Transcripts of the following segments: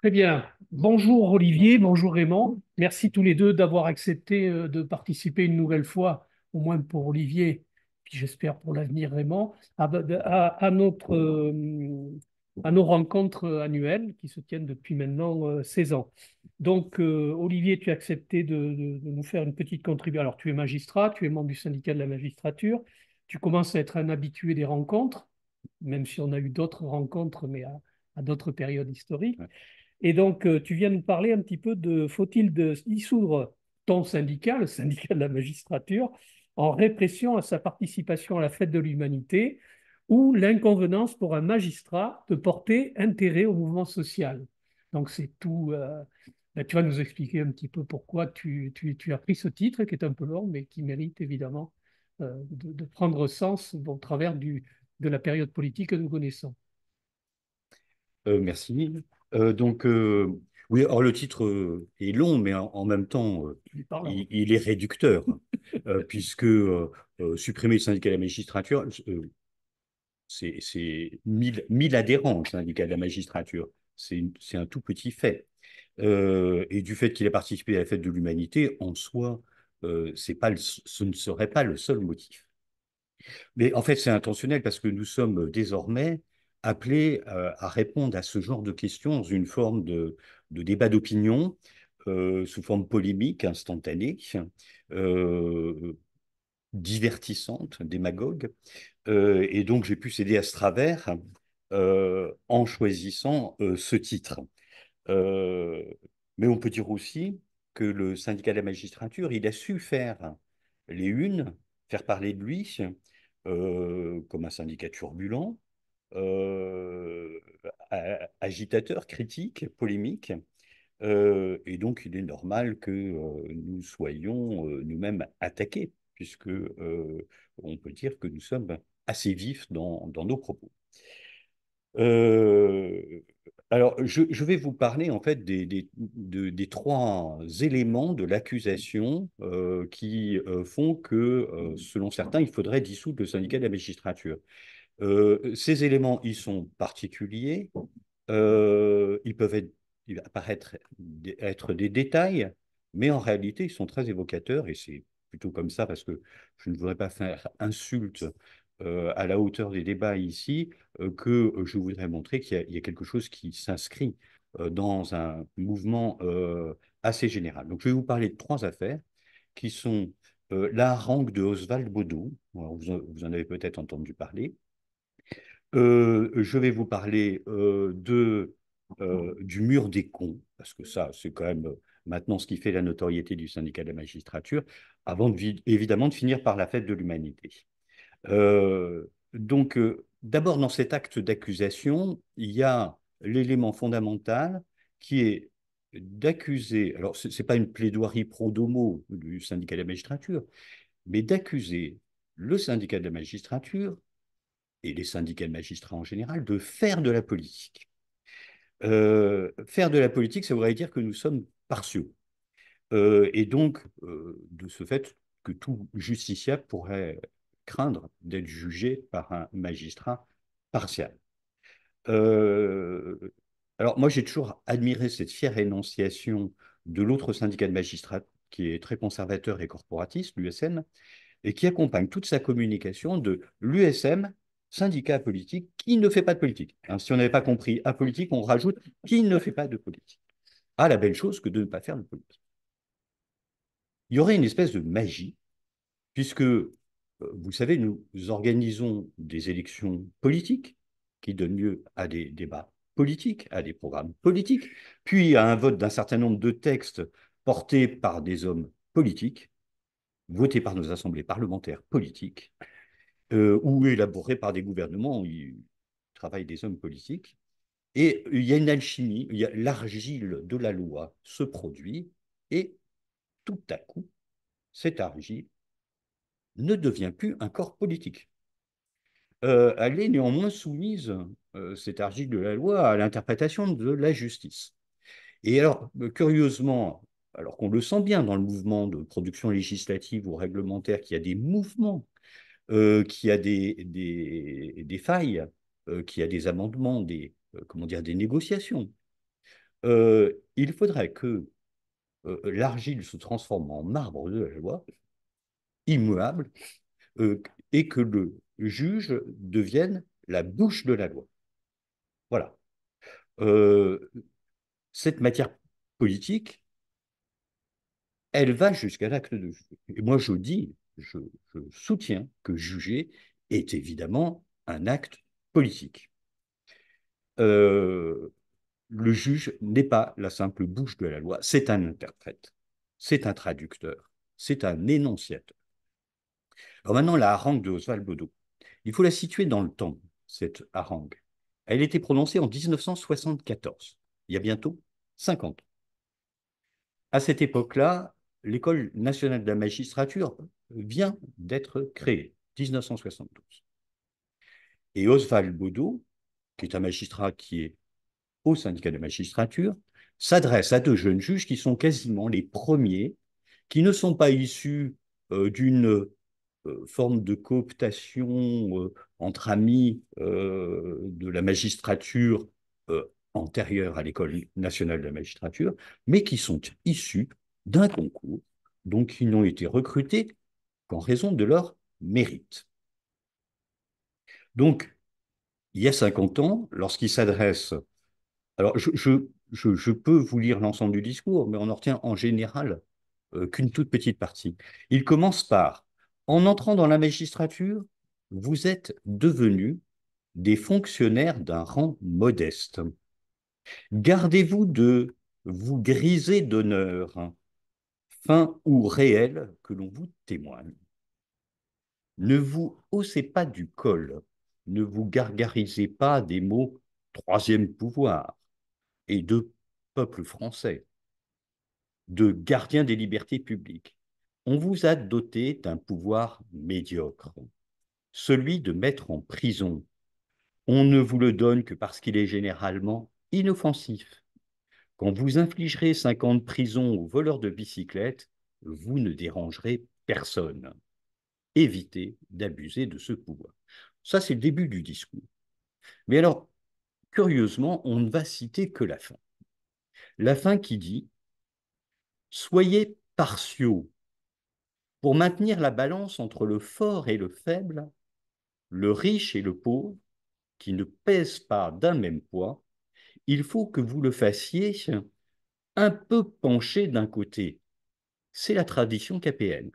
Très eh bien. Bonjour Olivier, bonjour Raymond. Merci tous les deux d'avoir accepté euh, de participer une nouvelle fois, au moins pour Olivier, puis j'espère pour l'avenir Raymond, à, notre, euh, à nos rencontres euh, annuelles qui se tiennent depuis maintenant 16 ans. Donc Olivier, tu as accepté de, nous faire une petite contribution. Alors tu es magistrat, tu es membre du syndicat de la magistrature, tu commences à être un habitué des rencontres, même si on a eu d'autres rencontres, mais à, à d'autres périodes historiques. Et donc, euh, tu viens nous parler un petit peu de faut-il dissoudre ton syndicat, le syndicat de la magistrature, en répression à sa participation à la fête de l'humanité ou l'inconvenance pour un magistrat de porter intérêt au mouvement social. Donc, c'est tout. Euh, ben, tu vas nous expliquer un petit peu pourquoi tu, as pris ce titre qui est un peu long, mais qui mérite évidemment euh, de, prendre sens au travers du, de la période politique que nous connaissons. Euh, merci. Euh, donc, euh, oui, alors oh, le titre euh, est long, mais en, même temps, il, est réducteur, hein. puisque supprimer le syndicat de la magistrature, c'est 1000 mille, adhérents, au syndicat de la magistrature. C'est un tout petit fait. et du fait qu'il ait participé à la fête de l'humanité, en soi, pas ce ne serait pas le seul motif. Mais en fait, c'est intentionnel parce que nous sommes désormais appelé euh, à répondre à ce genre de questions dans une forme de, débat d'opinion euh, sous forme polémique, instantanée, euh, divertissante, démagogue. et donc j'ai pu céder à ce travers en choisissant ce titre. mais on peut dire aussi que le syndicat de la magistrature, il a su faire les unes, faire parler de lui comme un syndicat turbulent, euh, agitateur, critique, polémique. Euh, et donc, il est normal que euh, nous soyons nous-mêmes attaqués, puisque on peut dire que nous sommes assez vifs dans, nos propos. alors, je, vais vous parler en fait des, trois éléments de l'accusation qui font que, selon certains, il faudrait dissoudre le syndicat de la magistrature. Euh, ces éléments, ils sont particuliers. Euh, ils peuvent apparaître être des détails, mais en réalité, ils sont très évocateurs. Et c'est plutôt comme ça parce que je ne voudrais pas faire insulte euh, à la hauteur des débats ici que je voudrais montrer qu'il y, a quelque chose qui s'inscrit dans un mouvement assez général. Donc, je vais vous parler de trois affaires qui sont la rangue de Oswald Baudou, vous en avez peut-être entendu parler, euh, je vais vous parler euh, de, mmh. euh, du mur des cons, parce que ça, c'est quand même maintenant ce qui fait la notoriété du syndicat de la magistrature, avant évidemment de finir par la fête de l'humanité. donc, d'abord, dans cet acte d'accusation, il y a l'élément fondamental qui est d'accuser, alors ce n'est pas une plaidoirie pro-domo du syndicat de la magistrature, mais d'accuser le syndicat de la magistrature et les syndicats de magistrats en général, de faire de la politique. Euh, faire de la politique, ça voudrait dire que nous sommes partiaux. Euh, et donc, euh, de ce fait, que tout justiciable pourrait craindre d'être jugé par un magistrat partial. alors, moi, j'ai toujours admiré cette fière énonciation de l'autre syndicat de magistrats qui est très conservateur et corporatiste, l'USM, et qui accompagne toute sa communication de l'USM syndicat politique qui ne fait pas de politique. Hein, si on n'avait pas compris apolitique, on rajoute qui ne fait pas de politique. Ah, la belle chose que de ne pas faire de politique. Il y aurait une espèce de magie, puisque, euh, vous savez, nous organisons des élections politiques qui donnent lieu à des débats politiques, à des programmes politiques, puis à un vote d'un certain nombre de textes portés par des hommes politiques, votés par nos assemblées parlementaires politiques, euh, ou élaboré par des gouvernements, où ils travaillent des hommes politiques. Et il y a une alchimie, l'argile de la loi se produit, et tout à coup, cette argile ne devient plus un corps politique. Euh, elle est néanmoins soumise, euh, cette argile de la loi, à l'interprétation de la justice. Et alors, curieusement, alors qu'on le sent bien dans le mouvement de production législative ou réglementaire, qu'il y a des mouvements euh, qui a des, des, failles, euh, qui a des amendements, des, euh, comment dire, des négociations. il faudrait que l'argile se transforme en marbre de la loi, immuable, et que le juge devienne la bouche de la loi. Voilà. cette matière politique, elle va jusqu'à l'acte de Et moi, je dis, je, soutiens que juger est évidemment un acte politique. Euh, le juge n'est pas la simple bouche de la loi, c'est un interprète, c'est un traducteur, c'est un énonciateur. Alors maintenant, la harangue de Oswald Baudot. il faut la situer dans le temps, cette harangue. Elle a été prononcée en 1974, il y a bientôt 50 ans. À cette époque-là, l'école nationale de la magistrature vient d'être créée, 1972. Et Oswald Baudot, qui est un magistrat qui est au syndicat de magistrature, s'adresse à deux jeunes juges qui sont quasiment les premiers, qui ne sont pas issus euh, d'une euh, forme de cooptation euh, entre amis de la magistrature antérieure à l'école nationale de la magistrature, mais qui sont issus d'un concours, donc ils n'ont été recrutés qu'en raison de leur mérite. Donc, il y a 50 ans, lorsqu'il s'adresse, alors je, peux vous lire l'ensemble du discours, mais on n'en retient en général euh, qu'une toute petite partie. Il commence par, en entrant dans la magistrature, vous êtes devenus des fonctionnaires d'un rang modeste. Gardez-vous de vous griser d'honneur fin ou réel que l'on vous témoigne. Ne vous haussez pas du col, ne vous gargarisez pas des mots troisième pouvoir et de peuple français, de gardien des libertés publiques. On vous a doté d'un pouvoir médiocre, celui de mettre en prison. On ne vous le donne que parce qu'il est généralement inoffensif quand vous infligerez 50 prisons aux voleurs de bicyclettes, vous ne dérangerez personne. Évitez d'abuser de ce pouvoir. Ça, c'est le début du discours. Mais alors, curieusement, on ne va citer que la fin. La fin qui dit Soyez partiaux. Pour maintenir la balance entre le fort et le faible, le riche et le pauvre, qui ne pèsent pas d'un même poids, il faut que vous le fassiez un peu penché d'un côté. C'est la tradition capéenne.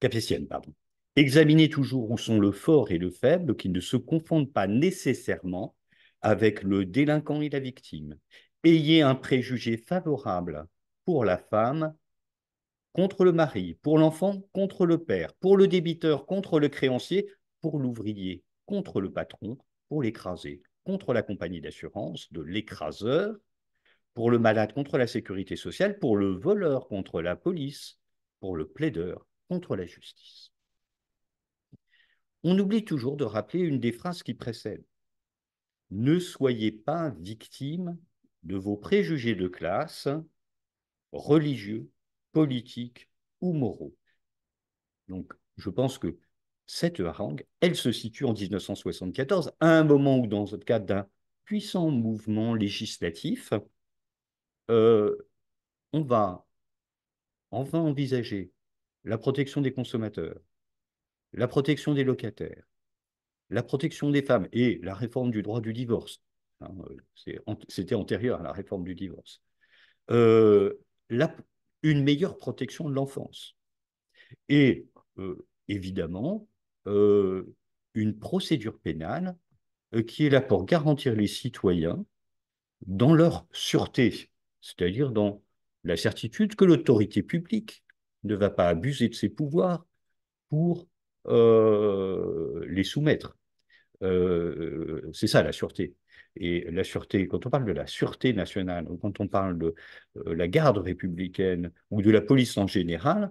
Capétienne, pardon. Examinez toujours où sont le fort et le faible, qui ne se confondent pas nécessairement avec le délinquant et la victime. Ayez un préjugé favorable pour la femme contre le mari, pour l'enfant contre le père, pour le débiteur contre le créancier, pour l'ouvrier contre le patron, pour l'écraser contre la compagnie d'assurance, de l'écraseur, pour le malade contre la sécurité sociale, pour le voleur contre la police, pour le plaideur contre la justice. On oublie toujours de rappeler une des phrases qui précède Ne soyez pas victime de vos préjugés de classe, religieux, politiques ou moraux. Donc, je pense que cette harangue, elle se situe en 1974, à un moment où, dans le cadre d'un puissant mouvement législatif, euh, on va enfin envisager la protection des consommateurs, la protection des locataires, la protection des femmes et la réforme du droit du divorce. Hein, c'était antérieur à la réforme du divorce. Euh, une meilleure protection de l'enfance. Et euh, évidemment, euh, une procédure pénale euh, qui est là pour garantir les citoyens dans leur sûreté, c'est-à-dire dans la certitude que l'autorité publique ne va pas abuser de ses pouvoirs pour euh, les soumettre. c'est ça la sûreté. Et la sûreté, quand on parle de la sûreté nationale, quand on parle de la garde républicaine ou de la police en général,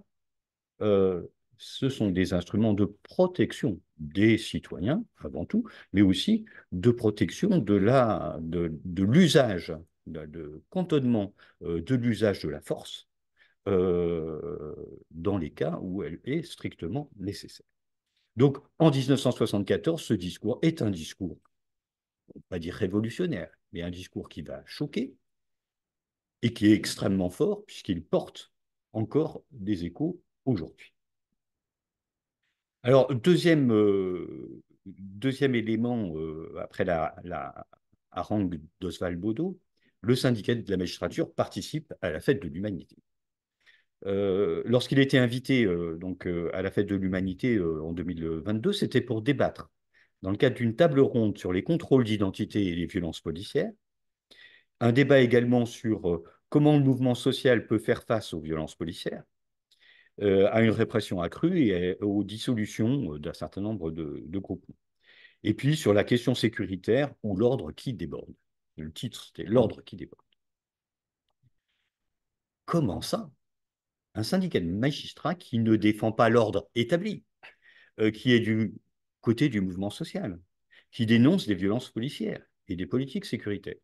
ce sont des instruments de protection des citoyens, avant tout, mais aussi de protection de l'usage, de, de, cantonnement euh, de l'usage de la force euh, dans les cas où elle est strictement nécessaire. Donc, en 1974, ce discours est un discours, on ne pas dire révolutionnaire, mais un discours qui va choquer et qui est extrêmement fort puisqu'il porte encore des échos aujourd'hui. Alors, deuxième, euh, deuxième élément, euh, après la, harangue d'Oswald Bodo, le syndicat de la magistrature participe à la fête de l'humanité. Euh, lorsqu'il était invité donc, à la fête de l'humanité en 2022, c'était pour débattre, dans le cadre d'une table ronde sur les contrôles d'identité et les violences policières, un débat également sur comment le mouvement social peut faire face aux violences policières, euh, à une répression accrue et aux dissolutions euh, d'un certain nombre de, de Et puis sur la question sécuritaire ou l'ordre qui déborde. Le titre, c'était L'ordre qui déborde. Comment ça Un syndicat de magistrats qui ne défend pas l'ordre établi, euh, qui est du côté du mouvement social, qui dénonce des violences policières et des politiques sécuritaires.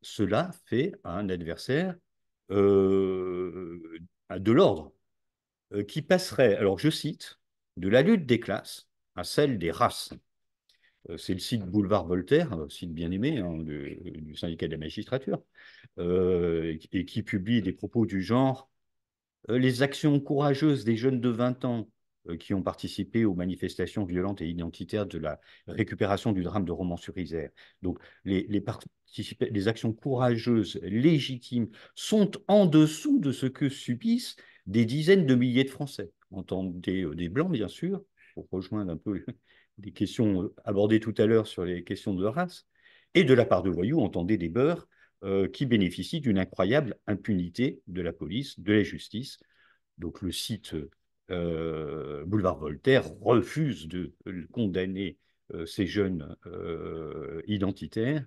cela fait un adversaire euh, de l'ordre euh, qui passerait, alors je cite, de la lutte des classes à celle des races. Euh, c'est le site Boulevard Voltaire, euh, site bien aimé hein, du, syndicat de la magistrature, et qui publie des propos du genre Les actions courageuses des jeunes de 20 ans euh, qui ont participé aux manifestations violentes et identitaires de la récupération du drame de Romans-sur-Isère. Donc les, les actions courageuses, légitimes, sont en dessous de ce que subissent des dizaines de milliers de Français, en euh, des, Blancs bien sûr, pour rejoindre un peu des questions euh, abordées tout à l'heure sur les questions de race, et de la part de voyous, entendez des beurs qui bénéficient d'une incroyable impunité de la police, de la justice. Donc le site euh, boulevard Voltaire refuse de euh, condamner euh, ces jeunes identitaires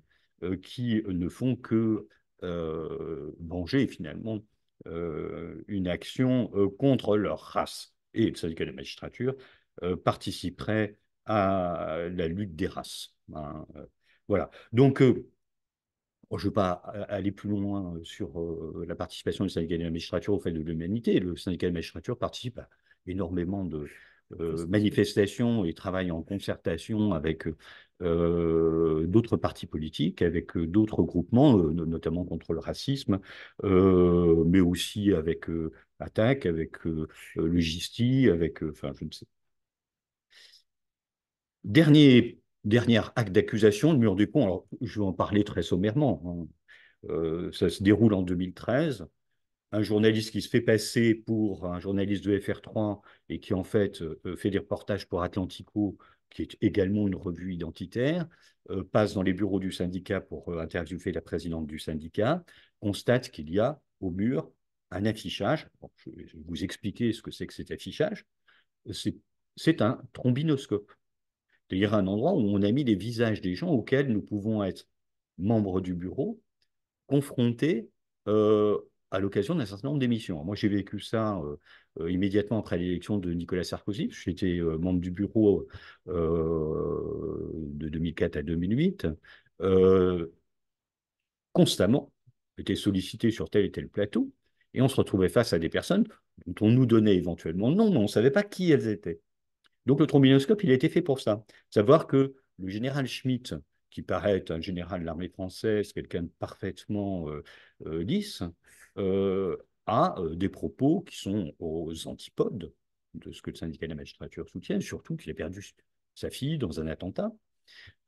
qui ne font que venger finalement une action contre leur race. Et le syndicat de la magistrature participerait à la lutte des races. Ben, voilà. Donc, je ne veux pas aller plus loin sur la participation du syndicat de la magistrature au fait de l'humanité. Le syndicat de la magistrature participe à énormément de euh, manifestations et travaille en concertation avec euh, d'autres partis politiques, avec euh, d'autres groupements, notamment contre le racisme, mais aussi avec ATTAC, avec le avec, enfin, je ne sais. Dernier, dernier acte d'accusation, le mur du pont, alors je vais en parler très sommairement, hein. ça se déroule en 2013, un journaliste qui se fait passer pour un journaliste de FR3 et qui en fait euh, fait des reportages pour Atlantico, qui est également une revue identitaire, euh, passe dans les bureaux du syndicat pour euh, interviewer la présidente du syndicat, constate qu'il y a au mur un affichage. je vais vous expliquer ce que c'est que cet affichage. C'est un trombinoscope, c'est-à-dire un endroit où on a mis les visages des gens auxquels nous pouvons être membres du bureau, confrontés euh, à l'occasion d'un certain nombre d'émissions. Moi, j'ai vécu ça euh, euh, immédiatement après l'élection de Nicolas Sarkozy. J'étais euh, membre du bureau de 2004 à 2008. constamment, j'étais sollicité sur tel et tel plateau, et on se retrouvait face à des personnes dont on nous donnait éventuellement le nom, mais on ne savait pas qui elles étaient. Donc le trombinoscope, il a été fait pour ça. Savoir que le général Schmitt, qui paraît être un général de l'armée française, quelqu'un de parfaitement lisse, euh, à euh, des propos qui sont aux antipodes de ce que le syndicat de la magistrature soutient, surtout qu'il a perdu sa fille dans un attentat,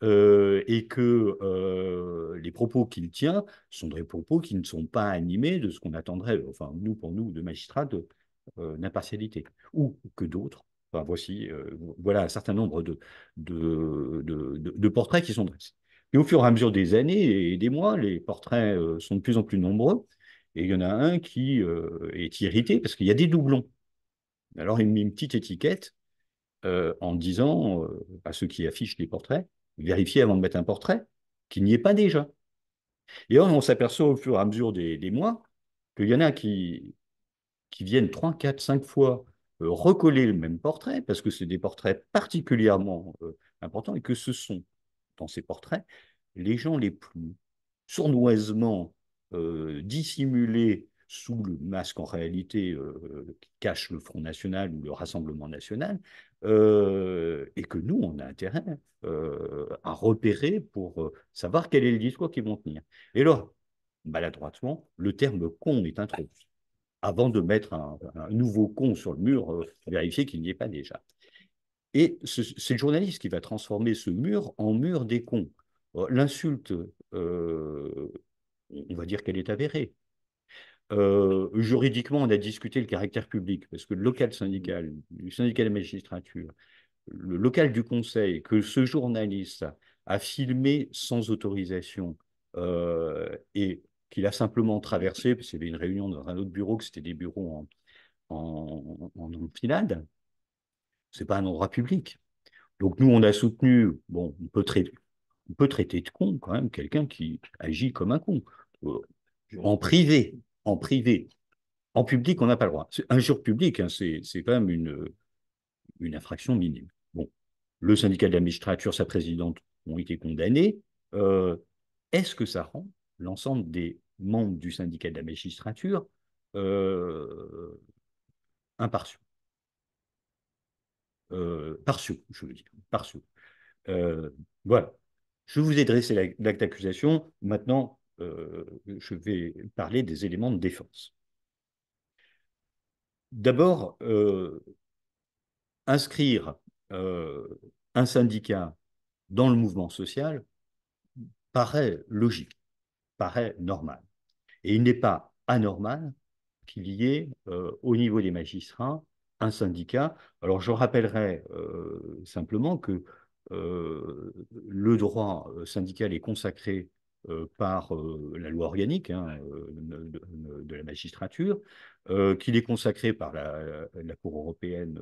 euh, et que les propos qu'il tient sont des propos qui ne sont pas animés de ce qu'on attendrait, enfin nous pour nous, de magistrats, d'impartialité, ou que d'autres. Enfin, voici, voilà un certain nombre de, de portraits qui sont dressés. Et au fur et à mesure des années et des mois, les portraits sont de plus en plus nombreux, et il y en a un qui euh, est irrité parce qu'il y a des doublons. Alors il met une petite étiquette euh, en disant euh, à ceux qui affichent les portraits, vérifiez avant de mettre un portrait qu'il n'y est pas déjà. Et on s'aperçoit au fur et à mesure des, mois qu'il y en a qui, qui viennent 3, 4, 5 fois recoller le même portrait, parce que c'est des portraits particulièrement importants, et que ce sont, dans ces portraits, les gens les plus sournoisement euh, dissimulé sous le masque en réalité euh, qui cache le Front National ou le Rassemblement National, euh, et que nous, on a intérêt à repérer pour savoir quel est le discours qu'ils vont tenir. Et là, maladroitement, le terme con est introduit. Avant de mettre un, nouveau con sur le mur, vérifier qu'il n'y est pas déjà. Et c'est le journaliste qui va transformer ce mur en mur des cons. L'insulte on va dire qu'elle est avérée. Euh, juridiquement, on a discuté le caractère public, parce que le local syndical, du syndical de magistrature, le local du conseil, que ce journaliste a filmé sans autorisation euh, et qu'il a simplement traversé, parce qu'il y avait une réunion dans un autre bureau, que c'était des bureaux en, en, en, n'est pas un endroit public. Donc nous, on a soutenu, bon, on peut on peut traiter de con quand même quelqu'un qui agit comme un con. Euh, en privé, en privé. En public, on n'a pas le droit. Un jour public, hein, c'est quand même une, une infraction minime. Bon, le syndicat de la magistrature, sa présidente ont été condamnés. Euh, est-ce que ça rend l'ensemble des membres du syndicat de la magistrature euh, impartiaux euh, Partiaux, je veux dire, partiaux. voilà. Je vous ai dressé l'acte d'accusation. Maintenant, euh, je vais parler des éléments de défense. D'abord, euh, inscrire euh, un syndicat dans le mouvement social paraît logique, paraît normal. Et il n'est pas anormal qu'il y ait au niveau des magistrats un syndicat. Alors je rappellerai simplement que le droit syndical est consacré euh, par euh, la loi organique hein, euh, de, la magistrature, qu'il est consacré par la, Cour européenne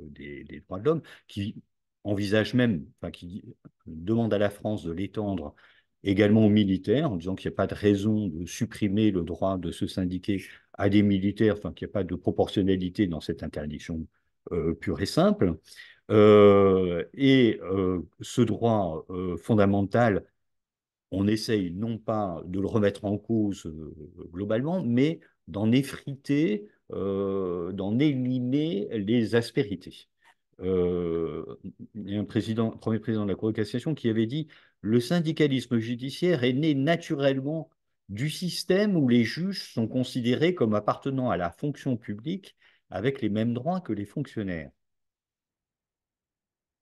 des, droits de l'homme, qui envisage même, enfin, qui demande à la France de l'étendre également aux militaires, en disant qu'il n'y a pas de raison de supprimer le droit de se syndiquer à des militaires, enfin qu'il n'y a pas de proportionnalité dans cette interdiction pure et simple. et ce droit fondamental on essaye non pas de le remettre en cause euh, globalement, mais d'en effriter, euh, d'en éliminer les aspérités. Euh, il y a un premier président de la Cour de cassation qui avait dit le syndicalisme judiciaire est né naturellement du système où les juges sont considérés comme appartenant à la fonction publique avec les mêmes droits que les fonctionnaires.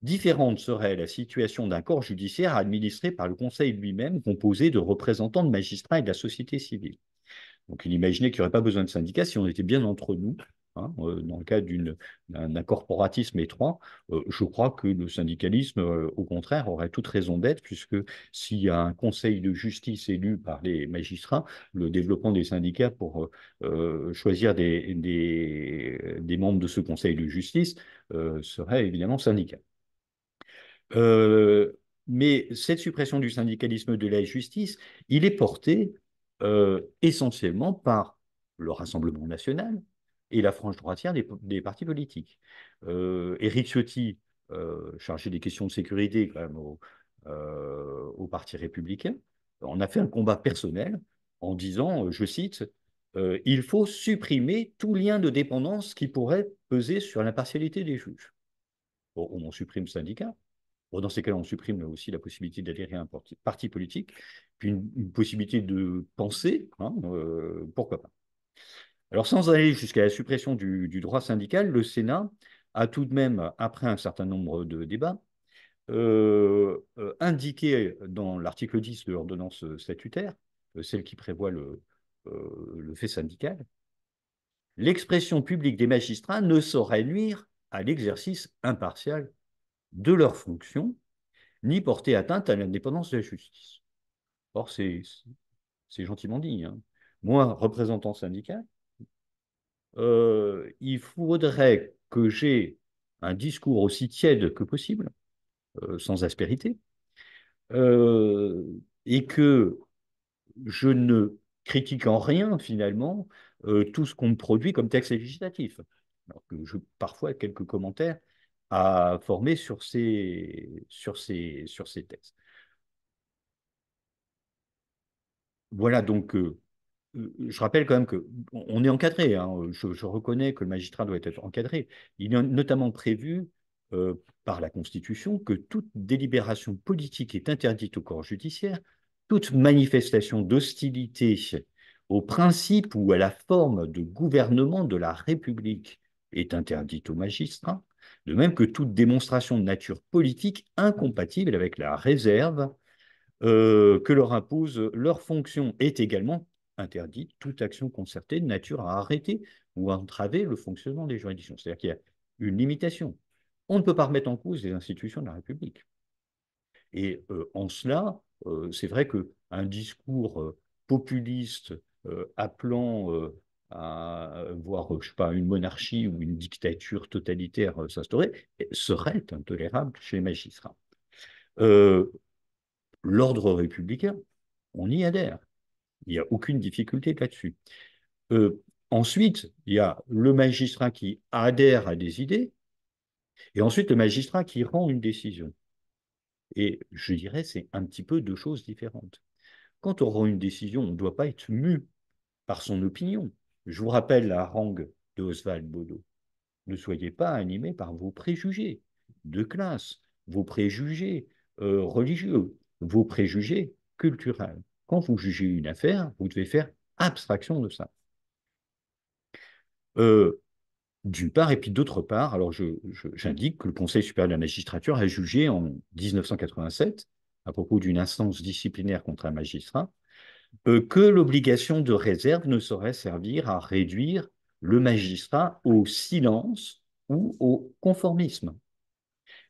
Différente serait la situation d'un corps judiciaire administré par le Conseil lui-même, composé de représentants de magistrats et de la société civile. Donc il imaginait qu'il n'y aurait pas besoin de syndicats si on était bien entre nous. Hein, euh, dans le cas d'un incorporatisme étroit, euh, je crois que le syndicalisme, euh, au contraire, aurait toute raison d'être, puisque s'il y a un conseil de justice élu par les magistrats, le développement des syndicats pour choisir des, membres de ce conseil de justice serait évidemment syndical. Euh, mais cette suppression du syndicalisme de la justice, il est porté euh, essentiellement par le Rassemblement national et la frange droitière des, partis politiques. Euh, Éric Ciotti, chargé des questions de sécurité au, Parti républicain, en a fait un combat personnel en disant, je cite, il faut supprimer tout lien de dépendance qui pourrait peser sur l'impartialité des juges. on supprime le syndicat, dans ces cas-là, on supprime aussi la possibilité d'adhérer à un parti politique, puis une, possibilité de penser, hein, euh, pourquoi pas. Alors sans aller jusqu'à la suppression du, droit syndical, le Sénat a tout de même, après un certain nombre de débats, euh, euh, indiqué dans l'article 10 de l'ordonnance statutaire, celle qui prévoit le fait syndical, l'expression publique des magistrats ne saurait nuire à l'exercice impartial de leurs fonctions, ni porter atteinte à l'indépendance de la justice. Or, c'est gentiment dit. Hein. Moi, représentant syndical, euh, il faudrait que j'ai un discours aussi tiède que possible, euh, sans aspérité, euh, et que je ne critique en rien, finalement, tout ce qu'on produit comme texte législatif. Alors que je, parfois, quelques commentaires à former sur ces, sur ces, sur ces textes. Voilà donc euh, euh, je rappelle quand même qu'on est encadré. Hein, euh, je, reconnais que le magistrat doit être encadré. Il est notamment prévu par la Constitution que toute délibération politique est interdite au corps judiciaire, toute manifestation d'hostilité au principe ou à la forme de gouvernement de la République est interdite au magistrats, de même que toute démonstration de nature politique incompatible avec la réserve euh, que leur impose leur fonction est également interdite. Toute action concertée de nature à arrêter ou à entraver le fonctionnement des juridictions. C'est-à-dire qu'il y a une limitation. On ne peut pas remettre en cause les institutions de la République. Et euh, en cela, euh, c'est vrai qu'un discours populiste appelant à euh, voir, je sais pas, une monarchie ou une dictature totalitaire euh, s'instaurer, eh, serait intolérable chez les magistrats. Euh, l'ordre républicain, on y adhère. Il n'y a aucune difficulté là-dessus. ensuite, il y a le magistrat qui adhère à des idées, et ensuite le magistrat qui rend une décision. Et je dirais, c'est un petit peu deux choses différentes. Quand on rend une décision, on ne doit pas être mu par son opinion. Je vous rappelle la harangue de Oswald Bodo. Ne soyez pas animés par vos préjugés de classe, vos préjugés euh, religieux, vos préjugés culturels. Quand vous jugez une affaire, vous devez faire abstraction de ça. Euh, d'une part, et puis d'autre part, alors j'indique que le Conseil supérieur de la magistrature a jugé en 1987, à propos d'une instance disciplinaire contre un magistrat, euh, que l'obligation de réserve ne saurait servir à réduire le magistrat au silence ou au conformisme,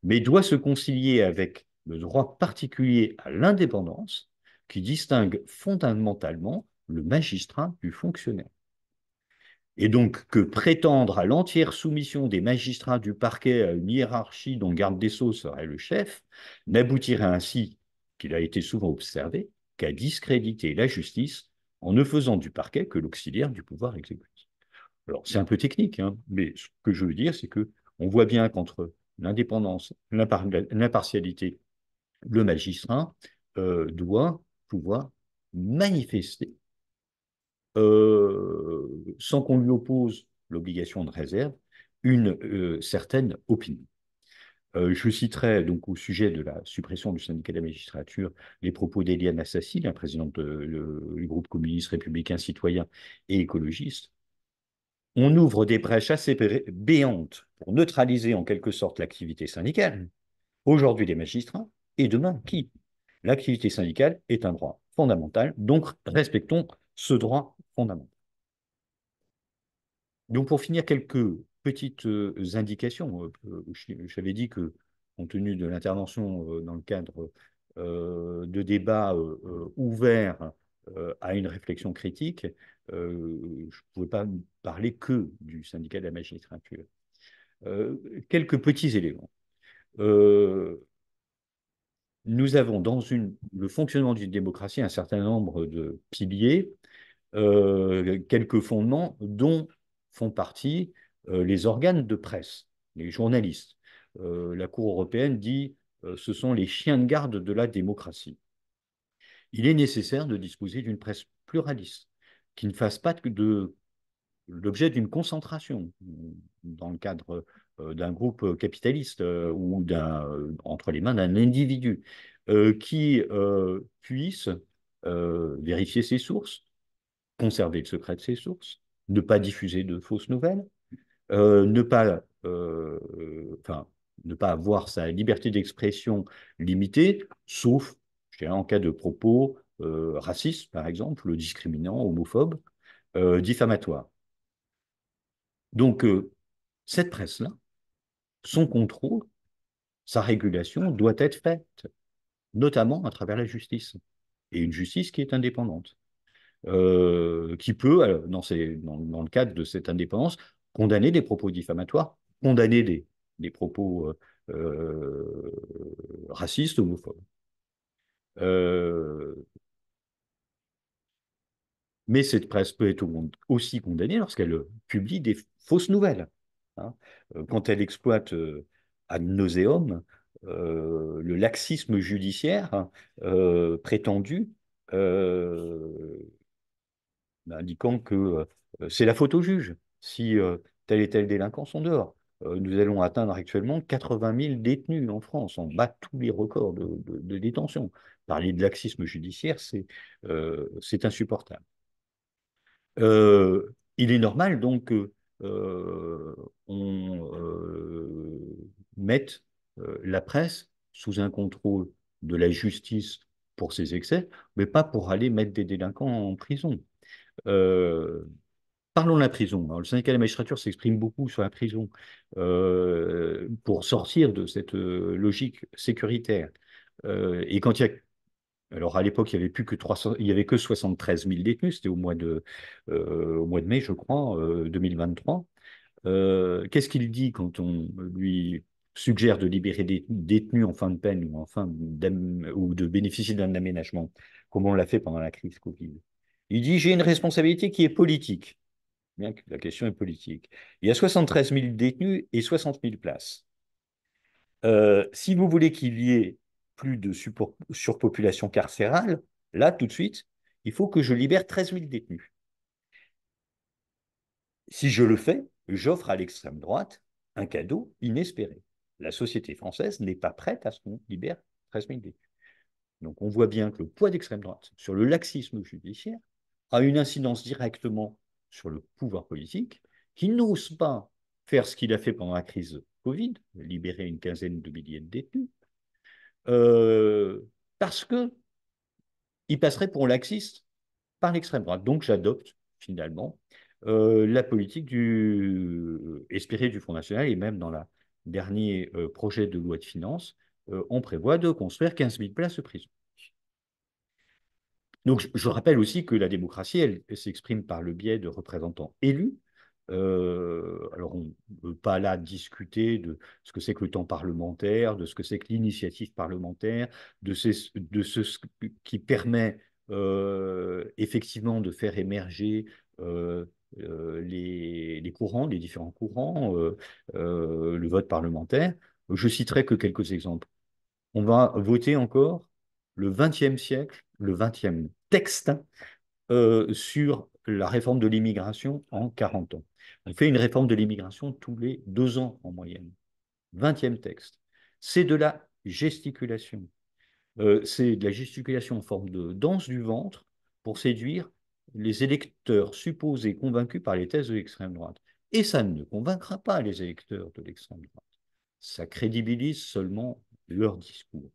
mais doit se concilier avec le droit particulier à l'indépendance qui distingue fondamentalement le magistrat du fonctionnaire. Et donc que prétendre à l'entière soumission des magistrats du parquet à une hiérarchie dont garde des sceaux serait le chef n'aboutirait ainsi, qu'il a été souvent observé, qu'à discréditer la justice en ne faisant du parquet que l'auxiliaire du pouvoir exécutif. Alors, c'est un peu technique, hein, mais ce que je veux dire, c'est que on voit bien qu'entre l'indépendance, l'impartialité, le magistrat euh, doit pouvoir manifester euh, sans qu'on lui oppose l'obligation de réserve, une euh, certaine opinion. Euh, je citerai donc au sujet de la suppression du syndicat de la magistrature les propos d'Eliane Assassi, la présidente euh, du groupe communiste républicain citoyen et écologiste. On ouvre des brèches assez béantes pour neutraliser en quelque sorte l'activité syndicale. Aujourd'hui des magistrats et demain qui L'activité syndicale est un droit fondamental, donc respectons ce droit fondamental. Donc pour finir, quelques petites euh, indications. Euh, euh, j'avais dit que, compte tenu de l'intervention dans le cadre de débats ouverts à une réflexion critique, je ne pouvais pas parler que du syndicat de la magistrature. quelques petits éléments. nous avons dans une, le fonctionnement d'une démocratie un certain nombre de piliers, quelques fondements dont font partie euh, les organes de presse, les journalistes. Euh, la Cour européenne dit euh, ce sont les chiens de garde de la démocratie. Il est nécessaire de disposer d'une presse pluraliste, qui ne fasse pas de l'objet d'une concentration dans le cadre d'un groupe capitaliste ou entre les mains d'un individu, qui puisse vérifier ses sources, conserver le secret de ses sources, ne pas diffuser de fausses nouvelles, euh, ne pas, euh, enfin, ne pas avoir sa liberté d'expression limitée, sauf en cas de propos euh, racistes, par exemple, discriminants, homophobes, euh, diffamatoires. Donc, cette presse-là, son contrôle, sa régulation doit être faite, notamment à travers la justice, et une justice qui est indépendante. qui peut, dans le cadre de cette indépendance, condamner des propos diffamatoires, condamner des, des propos euh, euh, racistes, homophobes. Euh, mais cette presse peut être aussi condamnée lorsqu'elle publie des fausses nouvelles. Hein. Quand elle exploite à ad nauseum le laxisme judiciaire hein, prétendu, indiquant que c'est la faute au juge si euh, tel et tel délinquant sont dehors. Euh, nous allons atteindre actuellement 80 000 détenus en France. On bat tous les records de, détention. Parler de laxisme judiciaire, c'est euh, insupportable. il est normal donc qu'on mette la presse sous un contrôle de la justice pour ses excès, mais pas pour aller mettre des délinquants en prison. Parlons de la prison. le syndicat de la magistrature s'exprime beaucoup sur la prison euh, pour sortir de cette euh, logique sécuritaire. Euh, et quand il y a alors à l'époque, il n'y avait que avait que 73 000 détenus, c'était au mois de au mois de mai, je crois, 2023. Qu'est-ce qu'il dit quand on lui suggère de libérer des détenus en fin de peine ou ou de bénéficier d'un aménagement, comme on l'a fait pendant la crise Covid Il dit j'ai une responsabilité qui est politique. Bien que la question est politique. Il y a 73 000 détenus et 60 000 places. Euh, si vous voulez qu'il y ait plus de surpopulation carcérale, là, tout de suite, il faut que je libère 13 000 détenus. Si je le fais, j'offre à l'extrême droite un cadeau inespéré. La société française n'est pas prête à ce qu'on libère 13 000 détenus. Donc on voit bien que le poids d'extrême droite sur le laxisme judiciaire a une incidence directement sur le pouvoir politique, qui n'ose pas faire ce qu'il a fait pendant la crise Covid, libérer une quinzaine de milliers de détenus, euh, parce qu'il passerait pour laxiste par l'extrême droite. Donc j'adopte finalement euh, la politique euh, espérée du Front National et même dans le dernier projet de loi de finances, on prévoit de construire 15 000 places de prison. Donc, je rappelle aussi que la démocratie, elle, s'exprime par le biais de représentants élus. Euh, alors, on ne peut pas là discuter de ce que c'est que le temps parlementaire, de ce que c'est que l'initiative parlementaire, de, ce, qui permet euh, effectivement de faire émerger euh, les, les, courants, les différents courants, le vote parlementaire. Je citerai que quelques exemples. On va voter encore le XXe siècle, le 20e texte euh, sur la réforme de l'immigration en 40 ans. On fait une réforme de l'immigration tous les deux ans en moyenne. 20e texte. C'est de la gesticulation. Euh, c'est de la gesticulation en forme de danse du ventre pour séduire les électeurs supposés convaincus par les thèses de l'extrême droite. Et ça ne convaincra pas les électeurs de l'extrême droite. Ça crédibilise seulement leur discours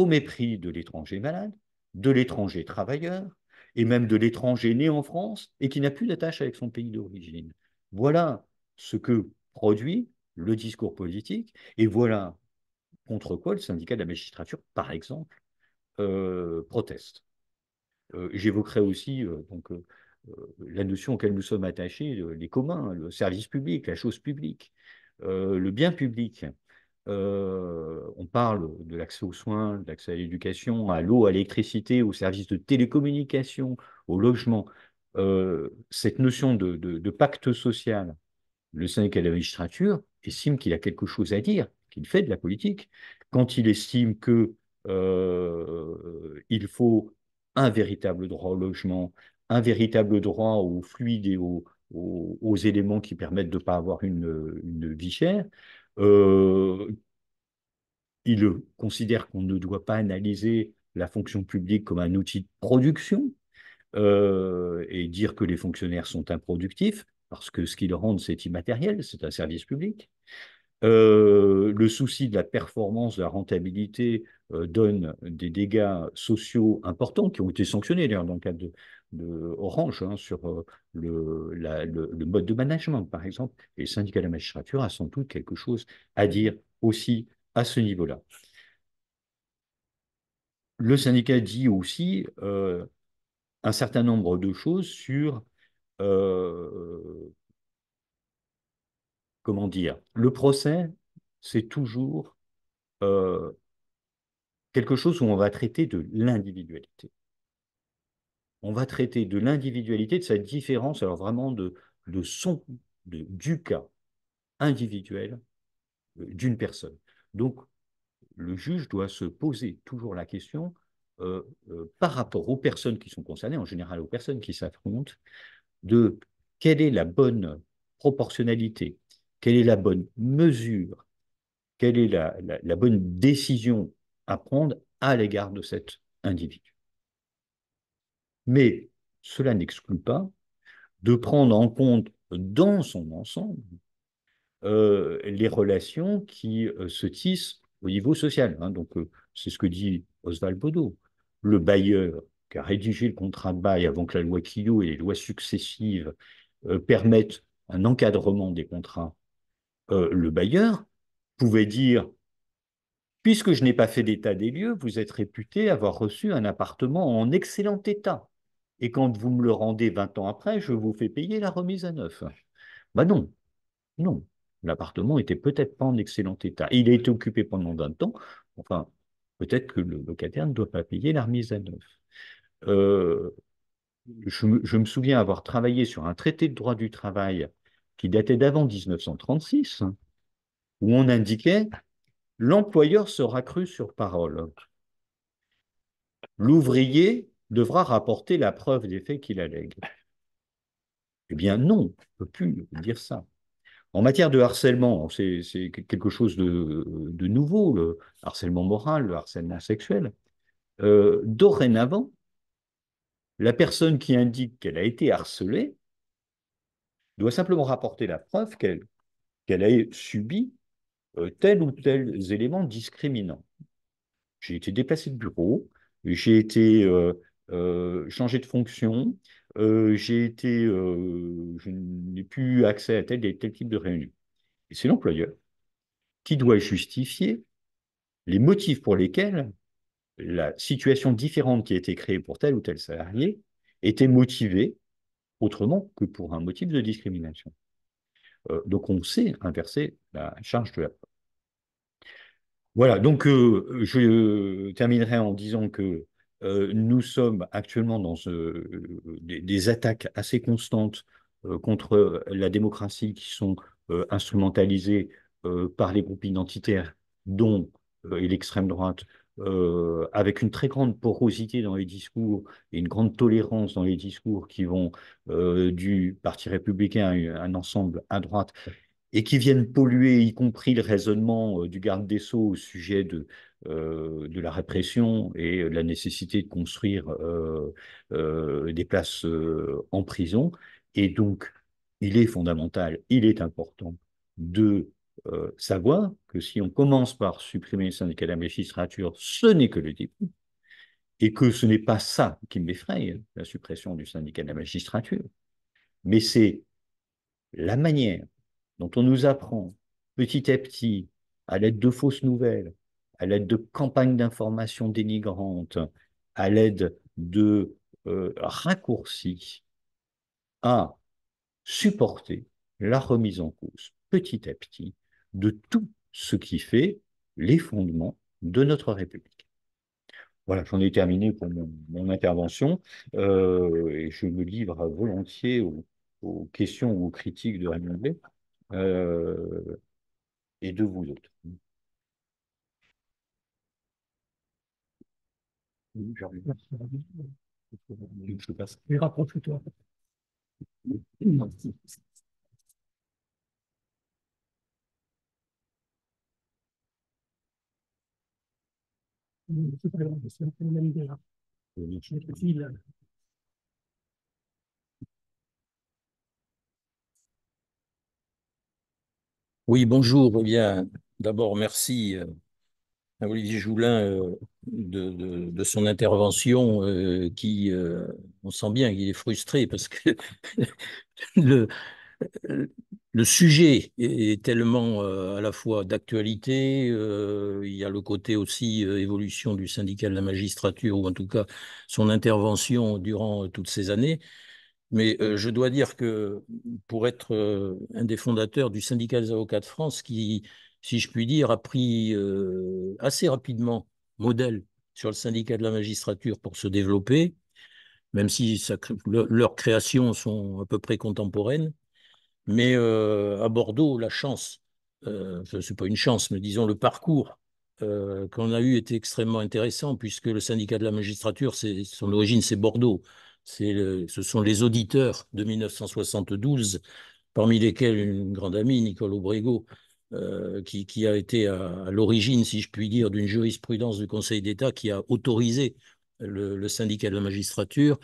au mépris de l'étranger malade, de l'étranger travailleur, et même de l'étranger né en France et qui n'a plus d'attache avec son pays d'origine. Voilà ce que produit le discours politique, et voilà contre quoi le syndicat de la magistrature, par exemple, euh, proteste. Euh, j'évoquerai aussi euh, donc, la notion auxquelles nous sommes attachés, les communs, le service public, la chose publique, le bien public. Euh, on parle de l'accès aux soins, de l'accès à l'éducation, à l'eau, à l'électricité, aux services de télécommunication, au logement. Euh, cette notion de, pacte social, le syndicat de la magistrature estime qu'il a quelque chose à dire, qu'il fait de la politique, quand il estime qu'il euh, faut un véritable droit au logement, un véritable droit au fluide et aux, éléments qui permettent de ne pas avoir une, une vie chère, euh, il considère qu'on ne doit pas analyser la fonction publique comme un outil de production euh, et dire que les fonctionnaires sont improductifs, parce que ce qu'ils rendent, c'est immatériel, c'est un service public. Euh, le souci de la performance, de la rentabilité donne des dégâts sociaux importants qui ont été sanctionnés d'ailleurs dans le cadre de, Orange hein, sur euh, le, mode de management, par exemple. Et le syndicat de la magistrature a sans doute quelque chose à dire aussi à ce niveau-là. Le syndicat dit aussi euh, un certain nombre de choses sur euh, comment dire, le procès, c'est toujours quelque chose où on va traiter de l'individualité on va traiter de l'individualité, de sa différence, alors vraiment de, son, du cas individuel euh, d'une personne. Donc, le juge doit se poser toujours la question euh, euh, par rapport aux personnes qui sont concernées, en général aux personnes qui s'affrontent, de quelle est la bonne proportionnalité, quelle est la bonne mesure, quelle est la bonne décision à prendre à l'égard de cet individu. Mais cela n'exclut pas de prendre en compte dans son ensemble euh, les relations qui euh, se tissent au niveau social. Hein. Donc, euh, c'est ce que dit Oswald Bodo. Le bailleur qui a rédigé le contrat de bail avant que la loi Kilo et les lois successives permettent un encadrement des contrats, le bailleur pouvait dire Puisque je n'ai pas fait d'état des lieux, vous êtes réputé avoir reçu un appartement en excellent état et quand vous me le rendez 20 ans après, je vous fais payer la remise à neuf. Ben non, non. L'appartement était peut-être pas en excellent état. Il a été occupé pendant 20 ans. Enfin, peut-être que le locataire ne doit pas payer la remise à neuf. Euh, je, me souviens avoir travaillé sur un traité de droit du travail qui datait d'avant 1936, hein, où on indiquait l'employeur sera cru sur parole. L'ouvrier devra rapporter la preuve des faits qu'il allègue. Eh bien non, on ne peut plus dire ça. En matière de harcèlement, c'est quelque chose de, nouveau, le harcèlement moral, le harcèlement sexuel. Euh, dorénavant, la personne qui indique qu'elle a été harcelée doit simplement rapporter la preuve qu'elle a subi tels euh, tel ou tel élément discriminant. J'ai été déplacé de bureau, j'ai été euh, euh, changer de fonction, euh, j'ai été, euh, je n'ai plus accès à tel, tel type de réunion. Et c'est l'employeur qui doit justifier les motifs pour lesquels la situation différente qui a été créée pour tel ou tel salarié était motivée autrement que pour un motif de discrimination. donc on sait inverser la charge de la preuve. Voilà, donc je terminerai en disant que euh, nous sommes actuellement dans euh, des, des, attaques assez constantes euh, contre la démocratie qui sont instrumentalisées par les groupes identitaires, dont l'extrême droite, avec une très grande porosité dans les discours et une grande tolérance dans les discours qui vont du Parti républicain à un ensemble à droite et qui viennent polluer, y compris le raisonnement du garde des Sceaux au sujet de, euh, de la répression et de la nécessité de construire euh, euh, des places en prison. Et donc, il est fondamental, il est important de savoir que si on commence par supprimer le syndicat de la magistrature, ce n'est que le début, et que ce n'est pas ça qui m'effraie, la suppression du syndicat de la magistrature, mais c'est la manière dont on nous apprend petit à petit, à l'aide de fausses nouvelles, à l'aide de campagnes d'information dénigrantes, à l'aide de euh, raccourcis, à supporter la remise en cause petit à petit de tout ce qui fait les fondements de notre République. Voilà, j'en ai terminé pour mon, intervention euh, et je me livre volontiers aux, questions ou aux critiques de Raymond euh, et de vous autres. rapproche-toi. Oui, bonjour. Eh bien, d'abord, merci euh, Olivier Joulin, euh, de, son intervention, euh, qui, euh, on sent bien qu'il est frustré parce que le, le sujet est tellement à la fois d'actualité, il y a le côté aussi évolution du syndicat de la magistrature, ou en tout cas son intervention durant toutes ces années. Mais je dois dire que pour être un des fondateurs du syndicat des avocats de France, qui si je puis dire, a pris euh, assez rapidement modèle sur le syndicat de la magistrature pour se développer, même si leurs créations sont à peu près contemporaines. Mais euh, à Bordeaux, la chance, ce euh, n'est pas une chance, mais disons le parcours qu'on a eu était extrêmement intéressant, puisque le syndicat de la magistrature, son origine, c'est Bordeaux. ce sont les auditeurs de 1972, parmi lesquels une grande amie, Nicole Aubrego, euh, qui, a été à, l'origine, si je puis dire, d'une jurisprudence du Conseil d'État qui a autorisé le, syndicat de la magistrature.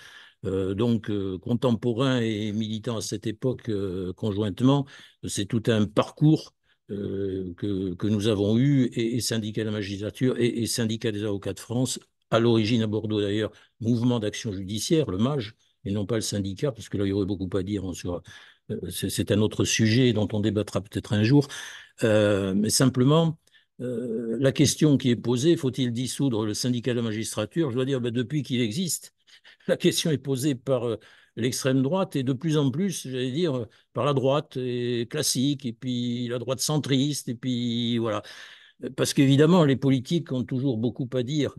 Euh, donc, euh, contemporain et militant à cette époque conjointement, c'est tout un parcours que, nous avons eu, et, syndicat de la magistrature et, syndicat des avocats de France, à l'origine à Bordeaux d'ailleurs, mouvement d'action judiciaire, le MAGE, et non pas le syndicat, parce que là, il y aurait beaucoup à dire c'est un autre sujet dont on débattra peut-être un jour. Euh, mais simplement, euh, la question qui est posée, faut-il dissoudre le syndicat de la magistrature Je dois dire, ben, depuis qu'il existe, la question est posée par euh, l'extrême droite et de plus en plus, j'allais dire, par la droite classique et puis la droite centriste et puis voilà. Parce qu'évidemment, les politiques ont toujours beaucoup à dire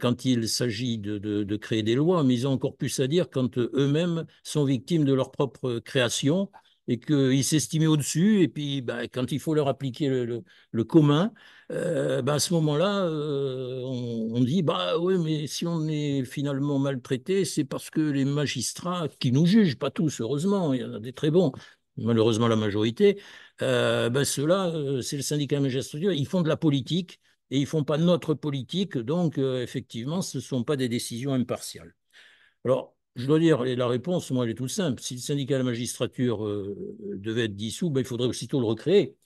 quand il s'agit de, de, créer des lois, mais ils ont encore plus à dire quand eux-mêmes sont victimes de leur propre création et qu'ils s'estimaient au-dessus. Et puis, bah, quand il faut leur appliquer le, commun, euh, bah, à ce moment-là, euh, on, dit bah oui, mais si on est finalement maltraité, c'est parce que les magistrats qui nous jugent, pas tous, heureusement, il y en a des très bons, malheureusement la majorité, euh, bah, ceux-là, c'est le syndicat magistrature, ils font de la politique et ils font pas notre politique, donc effectivement, ce ne sont pas des décisions impartiales. Alors, je dois dire, la réponse, moi, elle est toute simple. Si le syndicat de la magistrature euh, devait être dissous, ben, il faudrait aussitôt le recréer.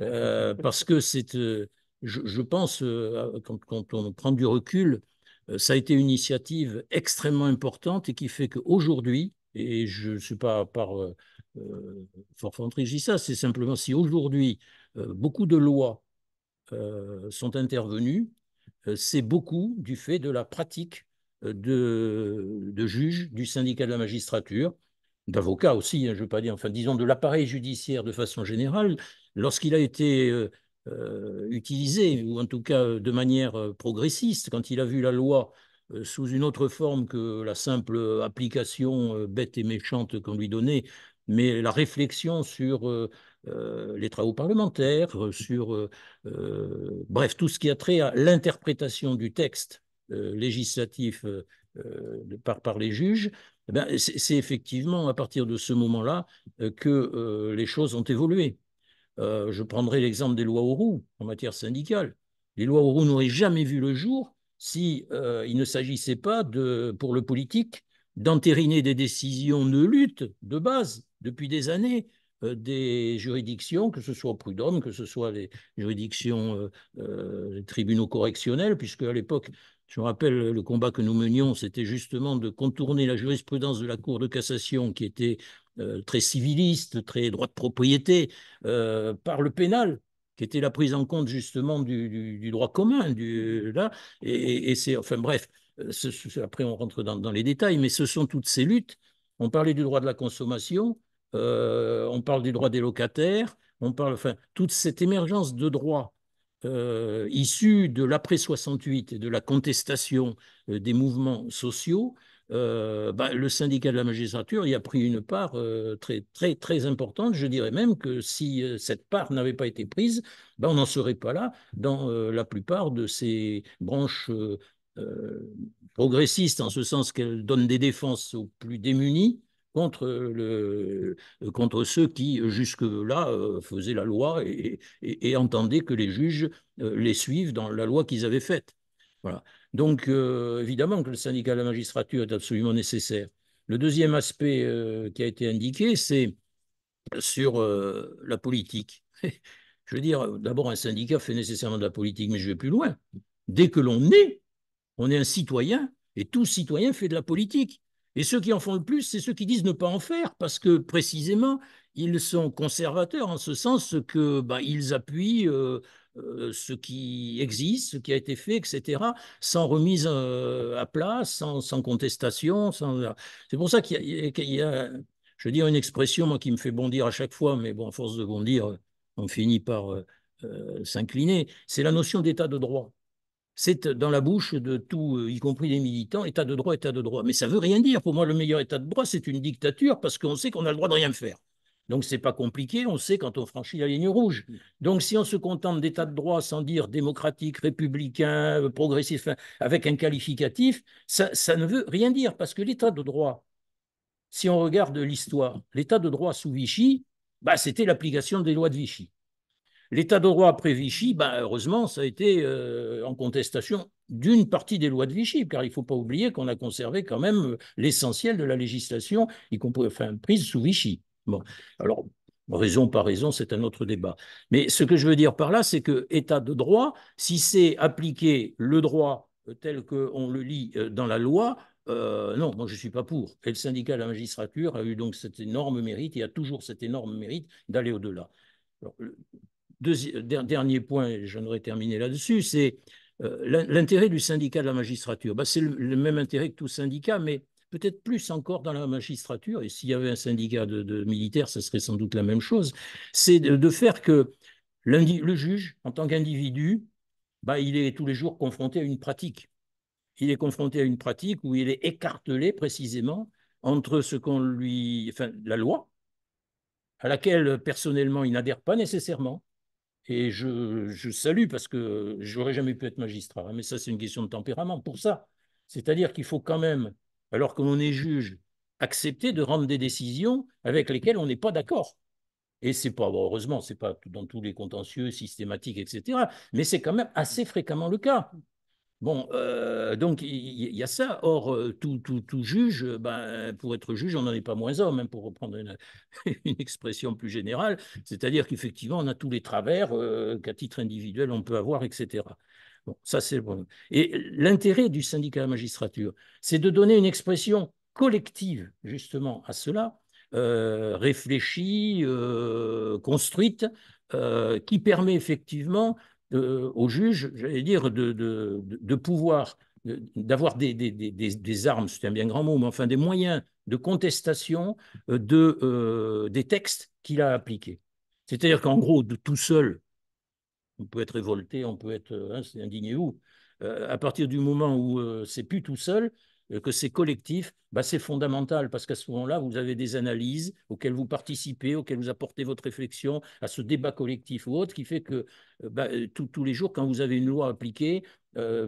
Euh, parce que c'est, euh, je, pense, quand, on prend du recul, ça a été une initiative extrêmement importante et qui fait qu'aujourd'hui, et je ne suis pas par forfanterie, je dis ça, c'est simplement si aujourd'hui, beaucoup de lois sont intervenues, c'est beaucoup du fait de la pratique euh, de, de juges du syndicat de la magistrature, d'avocats aussi, hein, je ne veux pas dire, enfin disons de l'appareil judiciaire de façon générale, lorsqu'il a été euh, euh, utilisé, ou en tout cas de manière progressiste, quand il a vu la loi sous une autre forme que la simple application bête et méchante qu'on lui donnait, mais la réflexion sur les travaux parlementaires, sur, bref, tout ce qui a trait à l'interprétation du texte euh, législatif euh, euh, par, les juges, eh c'est effectivement à partir de ce moment-là que les choses ont évolué. je prendrai l'exemple des lois roux en matière syndicale. Les lois roux n'auraient jamais vu le jour si il ne s'agissait pas de, pour le politique d'entériner des décisions de lutte de base depuis des années des juridictions, que ce soit Prud'homme, que ce soit les juridictions, tribunaux correctionnels, puisque à l'époque je rappelle le combat que nous menions, c'était justement de contourner la jurisprudence de la Cour de cassation qui était euh, très civiliste, très droit de propriété, euh, par le pénal, qui était la prise en compte justement du, droit commun, là, et, c'est, enfin bref, euh, après on rentre dans, les détails, mais ce sont toutes ces luttes. On parlait du droit de la consommation, on parle du droit des locataires, on parle, enfin, toute cette émergence de droits euh, issus de l'après-68 et de la contestation euh, des mouvements sociaux, euh, bah, le syndicat de la magistrature y a pris une part très, très, très importante. Je dirais même que si cette part n'avait pas été prise, bah, on n'en serait pas là dans la plupart de ces branches progressistes, en ce sens qu'elles donnent des défenses aux plus démunis contre, le, euh, contre ceux qui, jusque-là, euh, faisaient la loi et, et, entendaient que les juges euh, les suivent dans la loi qu'ils avaient faite. Voilà. Donc, évidemment que le syndicat de la magistrature est absolument nécessaire. Le deuxième aspect qui a été indiqué, c'est sur la politique. je veux dire, d'abord, un syndicat fait nécessairement de la politique, mais je vais plus loin. Dès que l'on est, on est un citoyen, et tout citoyen fait de la politique. Et ceux qui en font le plus, c'est ceux qui disent ne pas en faire, parce que précisément, ils sont conservateurs en ce sens que bah, ils appuient euh, euh, ce qui existe, ce qui a été fait, etc., sans remise euh, à plat, sans, contestation. Sans... C'est pour ça qu'il y, a, je veux une expression qui me fait bondir à chaque fois, mais bon, à force de bondir, on finit par s'incliner, c'est la notion d'état de droit c'est dans la bouche de tout, euh, y compris des militants, État de droit, État de droit. Mais ça veut rien dire. Pour moi, le meilleur État de droit, c'est une dictature parce qu'on sait qu'on a le droit de rien faire. Donc c'est pas compliqué, on sait quand on franchit la ligne rouge. Mm. Donc si on se contente d'état de droit sans dire démocratique, républicain, euh, progressif, avec un qualificatif, ça, ça ne veut rien dire parce que l'état de droit, si on regarde l'histoire, l'état de droit sous Vichy, bah, c'était l'application des lois de Vichy. L'état de droit après Vichy, bah, heureusement, ça a été euh, en contestation d'une partie des lois de Vichy, car il ne faut pas oublier qu'on a conservé quand même euh, l'essentiel de la législation, y compris enfin, prise sous Vichy. Bon, alors raison par raison, c'est un autre débat. Mais ce que je veux dire par là, c'est que état de droit, si c'est appliquer le droit euh, tel qu'on le lit dans la loi, non, moi je ne suis pas pour. Et le syndicat de la magistrature a eu donc cet énorme mérite et a toujours cet énorme mérite d'aller au-delà dernier point, j'aimerais terminer là-dessus, c'est euh, l'intérêt du syndicat de la magistrature. Bah, c'est le, même intérêt que tout syndicat, mais peut-être plus encore dans la magistrature, et s'il y avait un syndicat de, de militaires, ce serait sans doute la même chose, c'est de, faire que le juge, en tant qu'individu, bah, il est tous les jours confronté à une pratique. Il est confronté à une pratique où il est écartelé précisément entre ce qu'on lui, enfin, la loi, à laquelle personnellement il n'adhère pas nécessairement, et je, salue parce que j'aurais jamais pu être magistrat, hein, mais ça c'est une question de tempérament pour ça. C'est-à-dire qu'il faut quand même, alors que l'on est juge, accepter de rendre des décisions avec lesquelles on n'est pas d'accord. Et c'est pas, heureusement, c'est pas dans tous les contentieux systématiques, etc. Mais c'est quand même assez fréquemment le cas. Bon, euh, donc il y, a ça. Or, euh, tout, tout, juge, euh, ben, pour être juge, on n'en est pas moins homme, Même hein, pour reprendre une, expression plus générale. C'est-à-dire qu'effectivement, on a tous les travers qu'à titre individuel, on peut avoir, etc. Bon, ça, c'est bon. Et l'intérêt du syndicat de la magistrature, c'est de donner une expression collective, justement, à cela, réfléchie, construite, qui permet effectivement euh, au juge, j'allais dire, de, pouvoir, d'avoir des, armes, c'est un bien grand mot, mais enfin des moyens de contestation euh, de, euh, des textes qu'il a appliqués. C'est-à-dire qu'en gros, de tout seul, on peut être révolté, on peut être hein, indigné ou, à partir du moment où c'est plus tout seul, euh, que c'est collectif, bah c'est fondamental parce qu'à ce moment-là, vous avez des analyses auxquelles vous participez, auxquelles vous apportez votre réflexion, à ce débat collectif ou autre, qui fait que euh, bah, euh, tous les jours, quand vous avez une loi appliquée,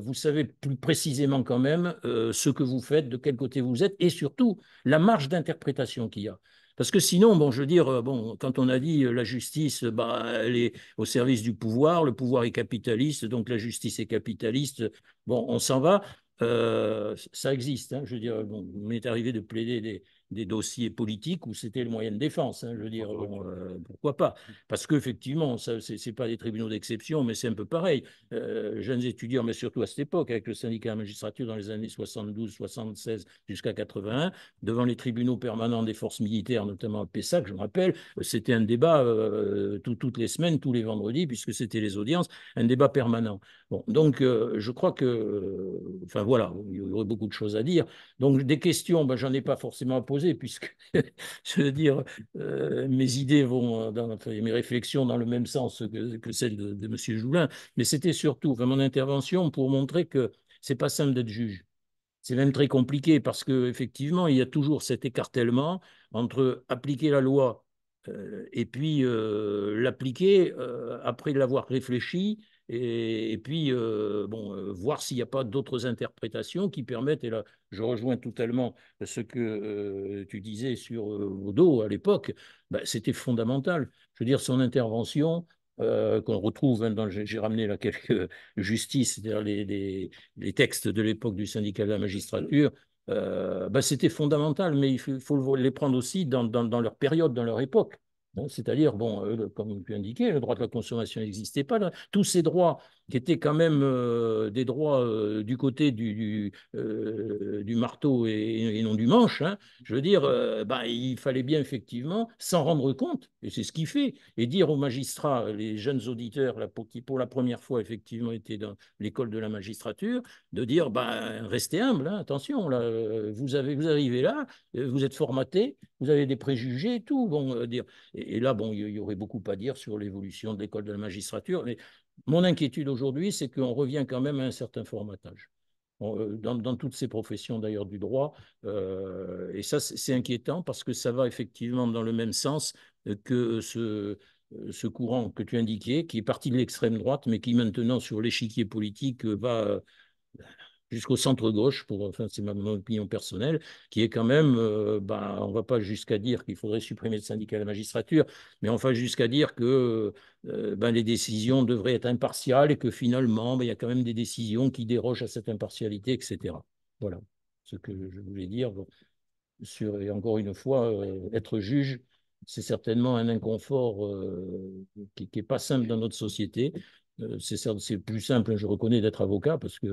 vous savez plus précisément quand même ce que vous faites, de quel côté vous êtes, et surtout la marge d'interprétation qu'il y a. Parce que sinon, bon, je veux dire, bon, quand on a dit la justice, bah, elle est au service du pouvoir, le pouvoir est capitaliste, donc la justice est capitaliste, bon, on s'en va. Euh, ça existe. Hein, je veux dire, bon, m'est arrivé de plaider des, des dossiers politiques où c'était le moyen de défense. Hein, je veux dire, ah euh, pourquoi pas Parce qu'effectivement, ce n'est pas des tribunaux d'exception, mais c'est un peu pareil. Euh, jeunes étudiants, mais surtout à cette époque, avec le syndicat de magistrature dans les années 72, 76 jusqu'à 81, devant les tribunaux permanents des forces militaires, notamment à PESAC, je me rappelle, c'était un débat euh, toutes les semaines, tous les vendredis, puisque c'était les audiences, un débat permanent. Bon, donc je crois que, enfin voilà, il y aurait beaucoup de choses à dire. Donc des questions, ben, j'en ai pas forcément à poser puisque, je veux dire, euh, mes idées vont, dans, mes réflexions dans le même sens que, que celles de, Monsieur M. Joulin, mais c'était surtout mon intervention pour montrer que c'est pas simple d'être juge. C'est même très compliqué parce qu'effectivement, il y a toujours cet écartèlement entre appliquer la loi euh, et puis euh, l'appliquer après l'avoir réfléchi et, puis, euh, bon, euh, voir s'il n'y a pas d'autres interprétations qui permettent, et là, je rejoins totalement ce que euh, tu disais sur Odo à l'époque, bah, c'était fondamental. Je veux dire, son intervention, qu'on retrouve, hein, j'ai ramené là quelques justices, c'est-à-dire les, textes de l'époque du syndicat de la magistrature, bah, c'était fondamental, mais il faut, les prendre aussi dans, leur période, dans leur époque. C'est-à-dire, bon, euh, comme vous indiquais, indiquer, le droit de la consommation n'existait pas. Tous ces droits qui étaient quand même euh, des droits euh, du côté du, du, euh, marteau et, non du manche, hein. je veux dire, bah, il fallait bien effectivement s'en rendre compte, et c'est ce qu'il fait, et dire aux magistrats, les jeunes auditeurs là, qui pour la première fois effectivement étaient dans l'école de la magistrature, de dire, bah, restez humble, hein, attention, là, vous, avez, vous arrivez là, vous êtes formaté, vous avez des préjugés et tout. Bon, dire. Et, là, bon, il y, y aurait beaucoup à dire sur l'évolution de l'école de la magistrature, mais mon inquiétude aujourd'hui, c'est qu'on revient quand même à un certain formatage. Euh, dans, toutes ces professions d'ailleurs du droit. Euh, et ça, c'est inquiétant parce que ça va effectivement dans le même sens euh, que ce, ce courant que tu indiquais, qui est parti de l'extrême droite, mais qui maintenant sur l'échiquier politique va jusqu'au centre-gauche, pour enfin, c'est ma, mon opinion personnelle, qui est quand même, euh, ben, on ne va pas jusqu'à dire qu'il faudrait supprimer le syndicat de la magistrature, mais enfin jusqu'à dire que euh, ben, les décisions devraient être impartiales et que finalement, ben, il y a quand même des décisions qui dérogent à cette impartialité, etc. Voilà ce que je voulais dire. Sur, et encore une fois, euh, être juge, c'est certainement un inconfort qui n'est pas simple dans notre société. Euh, c'est plus simple, hein, je reconnais, d'être avocat parce que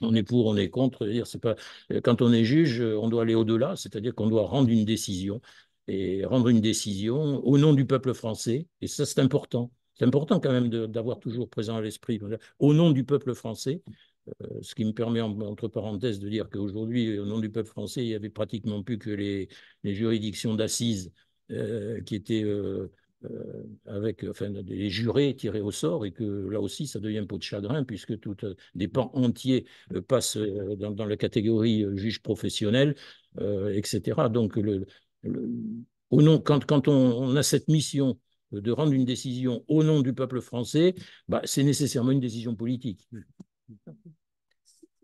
on est pour, on est contre. -dire, c'est pas, euh, quand on est juge, euh, on doit aller au-delà, c'est-à-dire qu'on doit rendre une décision et rendre une décision au nom du peuple français. Et ça, c'est important. C'est important quand même d'avoir toujours présent à l'esprit, au nom du peuple français, ce qui me permet, entre parenthèses, de dire qu'aujourd'hui, au nom du peuple français, il y avait pratiquement plus que les, juridictions d'assises qui étaient euh, avec enfin, des jurés tirés au sort et que là aussi ça devient peau de chagrin puisque tout, euh, des pans entiers euh, passent dans, la catégorie juge professionnel, etc. Donc, le, au nom, quand, quand on, a cette mission de rendre une décision au nom du peuple français, bah, c'est nécessairement une décision politique.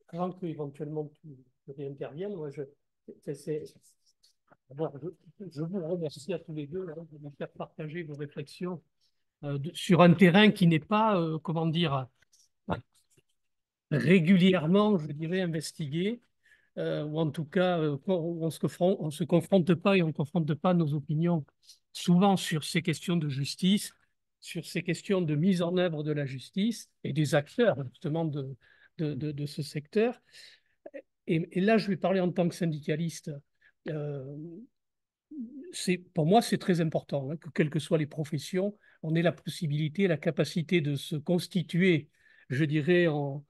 Avant que éventuellement tu, moi je, c'est, je, vous remercie à tous les deux hein, de me faire partager vos réflexions euh, sur un terrain qui n'est pas, euh, comment dire, régulièrement, je dirais, investigué, euh, ou en tout cas, on ne se, confronte, pas et on ne confronte pas nos opinions souvent sur ces questions de justice, sur ces questions de mise en œuvre de la justice et des acteurs justement de, ce secteur. et, là, je vais parler en tant que syndicaliste euh, pour moi, c'est très important hein, que, quelles que soient les professions, on ait la possibilité, la capacité de se constituer, je dirais, en,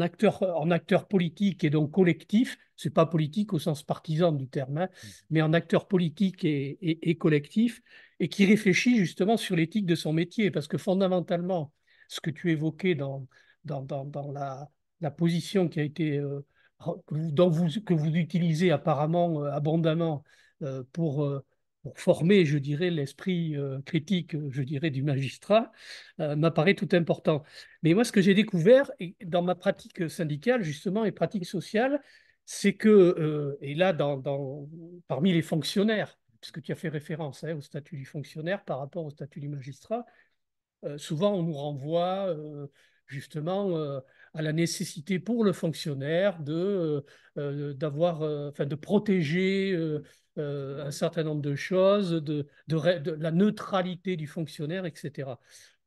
acteur, en acteur politique et donc collectif. C'est pas politique au sens partisan du terme, hein, mmh. mais en acteur politique et, collectif, et qui réfléchit justement sur l'éthique de son métier, parce que fondamentalement, ce que tu évoquais dans, dans, dans, la, la, position qui a été euh, vous, que vous utilisez apparemment euh, abondamment euh, pour, euh, pour former, je dirais, l'esprit critique, je dirais, du magistrat, m'apparaît tout important. Mais moi, ce que j'ai découvert dans ma pratique syndicale, justement, et pratique sociale, c'est que, et là, dans, parmi les fonctionnaires, puisque tu as fait référence hein, au statut du fonctionnaire par rapport au statut du magistrat, souvent on nous renvoie justement à la nécessité pour le fonctionnaire de, euh, euh, d'avoir, euh, enfin, de protéger un certain nombre de choses, de, la neutralité du fonctionnaire, etc.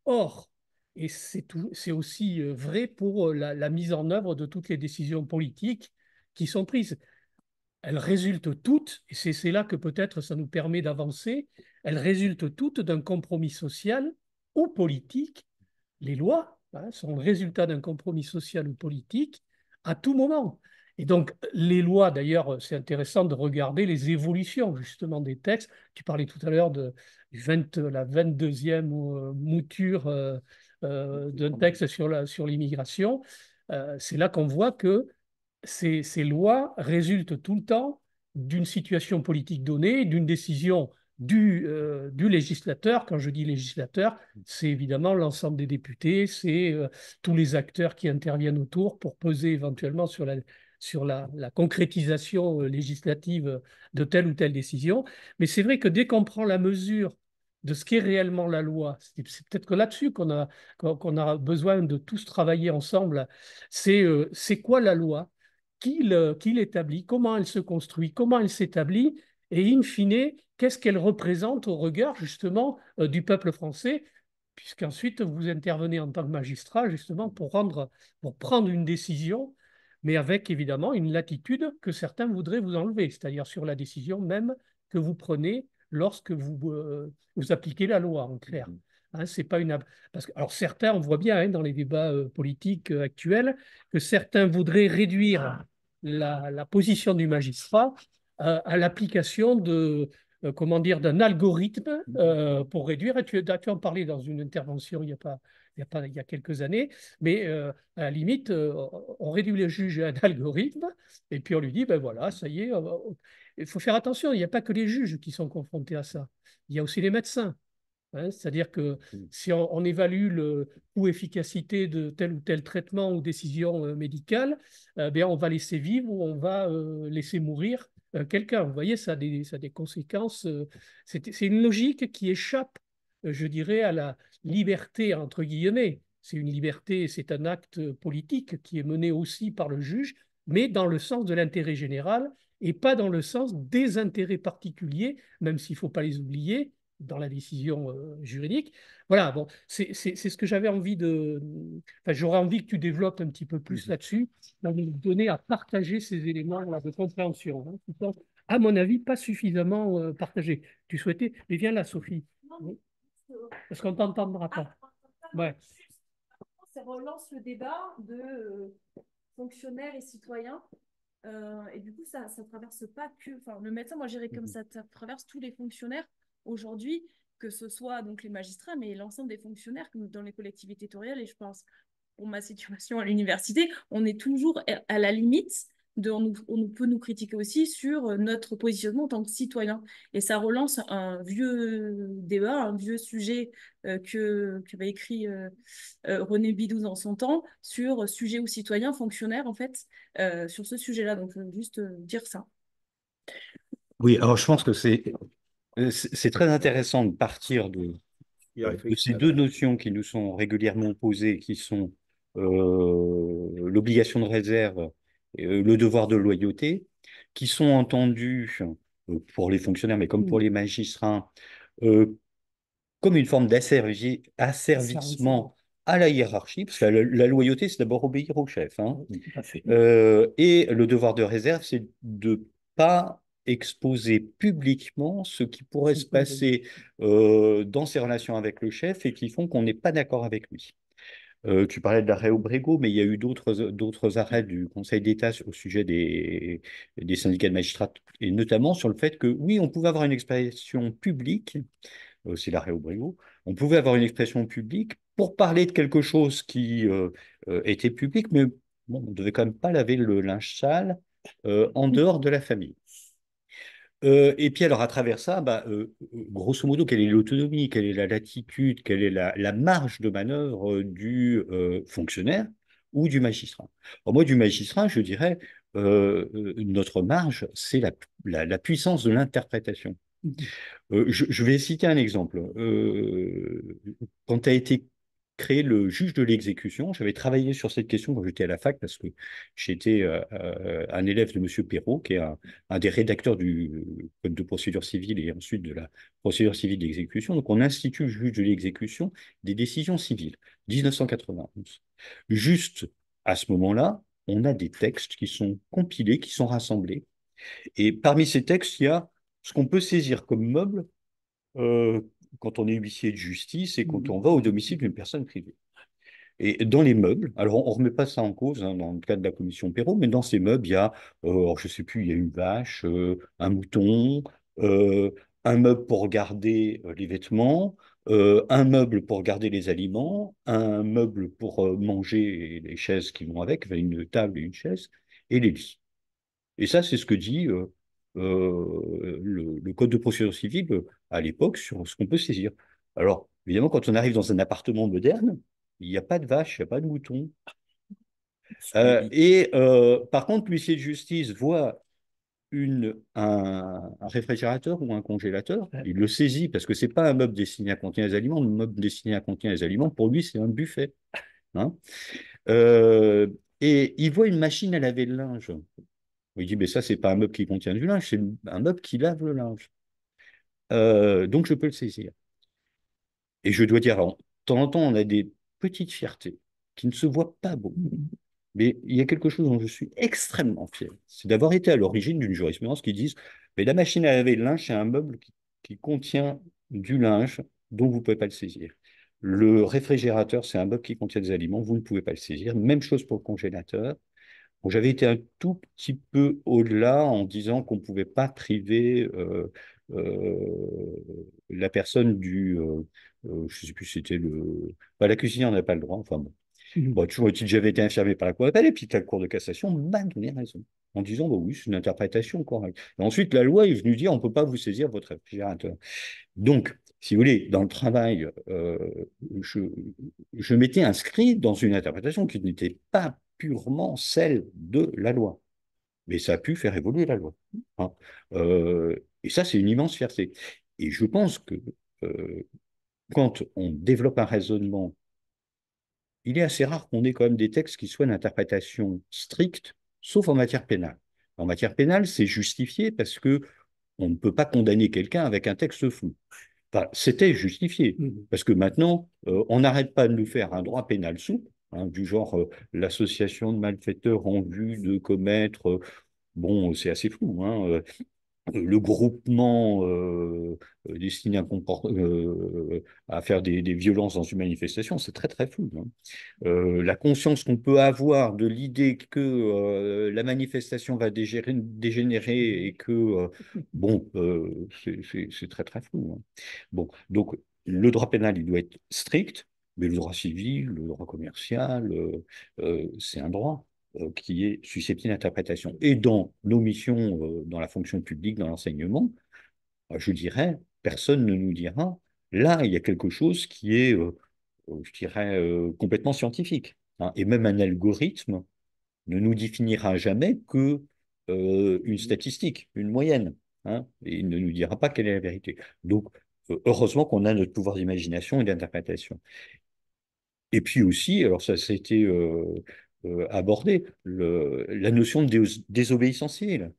Or, et c'est aussi vrai pour la, la, mise en œuvre de toutes les décisions politiques qui sont prises. Elles résultent toutes, et c'est là que peut-être ça nous permet d'avancer, elles résultent toutes d'un compromis social ou politique. Les lois Hein, sont le résultat d'un compromis social ou politique à tout moment. Et donc, les lois, d'ailleurs, c'est intéressant de regarder les évolutions justement des textes. Tu parlais tout à l'heure de la 22e euh, mouture euh, euh, d'un texte sur l'immigration. Sur c'est là qu'on voit que ces, lois résultent tout le temps d'une situation politique donnée, d'une décision du, euh, du, législateur. Quand je dis législateur, c'est évidemment l'ensemble des députés, c'est euh, tous les acteurs qui interviennent autour pour peser éventuellement sur la, sur la, la concrétisation euh, législative de telle ou telle décision. Mais c'est vrai que dès qu'on prend la mesure de ce qu'est réellement la loi. C'est peut-être que là-dessus qu'on a, qu'on a besoin de tous travailler ensemble. C'est c'est quoi la loi Qui l'établit Comment elle se construit Comment elle s'établit et in fine, qu'est-ce qu'elle représente au regard justement euh, du peuple français, puisqu'ensuite vous intervenez en tant que magistrat justement pour, rendre, pour prendre une décision, mais avec évidemment une latitude que certains voudraient vous enlever, c'est-à-dire sur la décision même que vous prenez lorsque vous, euh, vous appliquez la loi, en clair. Mm-hmm. Hein, c'est pas une parce que alors certains on voit bien hein, dans les débats euh, politiques actuels que certains voudraient réduire ah. la, la position du magistrat à, l'application de euh, comment dire d'un algorithme mmh. euh, pour réduire. Et tu, en parlais dans une intervention il a pas il y, a il y a quelques années, mais euh, à la limite, on réduit le juge à un algorithme, et puis on lui dit, ben voilà, ça y est, il faut faire attention, il n'y a pas que les juges qui sont confrontés à ça, il y a aussi les médecins. Hein. C'est-à-dire que mmh. si on, évalue le coût efficacité de tel ou tel traitement ou décision médicale, ben on va laisser vivre ou on va laisser mourir euh, quelqu'un. Vous voyez, ça a des, ça a des conséquences. Euh, c'est une logique qui échappe, euh, je dirais, à la liberté, entre guillemets. C'est une liberté, c'est un acte politique qui est mené aussi par le juge, mais dans le sens de l'intérêt général et pas dans le sens des intérêts particuliers, même s'il ne faut pas les oublier dans la décision euh, juridique. Voilà, bon, c'est ce que j'avais envie de. Enfin, j'aurais envie que tu développes un petit peu plus mhm. là-dessus, dans nous donner à partager ces éléments de compréhension, hein, qui sont, à mon avis, pas suffisamment partagé. Euh, partagés. Tu souhaitais. Mais viens là, Sophie. Euh, Parce qu'on ne ah, t'entendra pas. Ouais. Ça relance le débat de fonctionnaires et citoyens. et du coup, ça ne traverse pas que. Enfin, le médecin, moi, j'irais comme mhm. ça, ça traverse tous les fonctionnaires aujourd'hui, que ce soit donc les magistrats, mais l'ensemble des fonctionnaires dans les collectivités territoriales. Et je pense, pour ma situation à l'université, on est toujours à la limite. De, on, peut nous critiquer aussi sur euh, notre positionnement en tant que citoyen. Et ça relance un vieux débat, un vieux sujet euh, que avait écrit euh, René Bidou dans son temps sur sujet ou citoyen, fonctionnaire en fait, sur ce sujet-là. Donc, juste dire ça. Oui, alors je pense que c'est euh, c'est très intéressant de partir de, euh, ces deux notions qui nous sont régulièrement posées, qui sont euh, l'obligation de réserve, et le devoir de loyauté, qui sont entendues pour les fonctionnaires, mais comme pour mm. les magistrats, comme une forme d'asservissement à la hiérarchie, parce que la, loyauté, c'est d'abord obéir au chef. Hein. et le devoir de réserve, c'est de pas exposer publiquement ce qui pourrait se passer euh, dans ses relations avec le chef et qui font qu'on n'est pas d'accord avec lui. Euh, tu parlais de l'arrêt Obrego, mais il y a eu d'autres arrêts du Conseil d'État au sujet des, syndicats de magistrats, et notamment sur le fait que, oui, on pouvait avoir une expression publique, aussi euh, c'est l'arrêt Obrego, on pouvait avoir une expression publique pour parler de quelque chose qui était public, mais on ne devait quand même pas laver le linge sale en dehors de la famille. Euh, et puis alors à travers ça, bah, euh, euh, grosso modo, quelle est l'autonomie, quelle est la latitude, quelle est la, marge de manœuvre du fonctionnaire ou du magistrat Moi, du magistrat, je dirais, notre marge, c'est la, puissance de l'interprétation. Mmh. Je, je, vais citer un exemple. quand tu as été créer le juge de l'exécution. J'avais travaillé sur cette question quand j'étais à la fac parce que j'étais euh, euh, un élève de M. Perrault, qui est un, des rédacteurs du euh, Code de procédure civile et ensuite de la procédure civile d'exécution. Donc, on institue le juge de l'exécution des décisions civiles, 1991. Juste à ce moment-là, on a des textes qui sont compilés, qui sont rassemblés. Et parmi ces textes, il y a ce qu'on peut saisir comme meuble quand on est huissier de justice et quand mmh. on va au domicile d'une personne privée. Et dans les meubles, alors on ne remet pas ça en cause hein, dans le cadre de la commission Perrault, mais dans ces meubles, il y a, euh, je ne sais plus, il y a une vache, euh, un mouton, euh, un meuble pour garder les vêtements, un meuble pour garder les aliments, un meuble pour manger et les chaises qui vont avec, une table et une chaise, et les lits. Et ça, c'est ce que dit le, Code de procédure civile à l'époque sur ce qu'on peut saisir. Alors, évidemment, quand on arrive dans un appartement moderne, il n'y a pas de vache, il n'y a pas de mouton. Euh, et euh, par contre, l'huissier de justice voit un, réfrigérateur ou un congélateur, il le saisit parce que ce n'est pas un meuble destiné à contenir les aliments. Le meuble destiné à contenir les aliments, pour lui, c'est un buffet. Hein. Euh, et il voit une machine à laver le linge. Il dit, mais ça, c'est pas un meuble qui contient du linge, c'est un meuble qui lave le linge. Euh, donc je peux le saisir. Et je dois dire, de temps en temps, on a des petites fiertés qui ne se voient pas beaucoup. Mais il y a quelque chose dont je suis extrêmement fier, c'est d'avoir été à l'origine d'une jurisprudence qui dit mais la machine à laver le linge, c'est un meuble qui, contient du linge dont vous ne pouvez pas le saisir. Le réfrigérateur, c'est un meuble qui contient des aliments, vous ne pouvez pas le saisir. Même chose pour le congélateur. Bon, J'avais été un tout petit peu au-delà en disant qu'on ne pouvait pas priver euh, euh, la personne du, euh, euh, je ne sais plus, c'était le, bah, la cuisinière n'a pas le droit, enfin bon. Mmh. Bon, toujours est-il, j'avais été infirmé par la Cour d'appel, et puis la Cour de cassation m'a donné raison, en disant, bah oui, c'est une interprétation correcte. Et ensuite, la loi est venue dire, on ne peut pas vous saisir votre réfrigérateur. Donc, si vous voulez, dans le travail, je, je m'étais inscrit dans une interprétation qui n'était pas purement celle de la loi. Mais ça a pu faire évoluer la loi. Hein. Euh, et ça, c'est une immense fierté. Et je pense que euh, quand on développe un raisonnement, il est assez rare qu'on ait quand même des textes qui soient d'interprétation stricte, sauf en matière pénale. En matière pénale, c'est justifié parce que on ne peut pas condamner quelqu'un avec un texte fou. Enfin, C'était justifié, mmh. parce que maintenant, euh, on n'arrête pas de nous faire un droit pénal souple, hein, du genre euh, l'association de malfaiteurs en vue de commettre, bon, c'est assez fou, hein, le groupement euh, euh, destiné à, euh, faire des, violences dans une manifestation, c'est très très fou. Hein. la conscience qu'on peut avoir de l'idée que la manifestation va dégénérer, et que, bon, c'est très très fou. Hein. Bon, donc le droit pénal, il doit être strict, mais le droit civil, le droit commercial, c'est un droit. Euh, qui est susceptible d'interprétation. Et dans nos missions, euh, dans la fonction publique, dans l'enseignement, euh, je dirais, personne ne nous dira, là, il y a quelque chose qui est, je dirais, complètement scientifique. Hein. Et même un algorithme ne nous définira jamais que une statistique, une moyenne. Hein. il ne nous dira pas quelle est la vérité. Donc, heureusement qu'on a notre pouvoir d'imagination et d'interprétation. Et puis aussi, alors ça c'était euh, aborder le, la notion de désobéissance civile.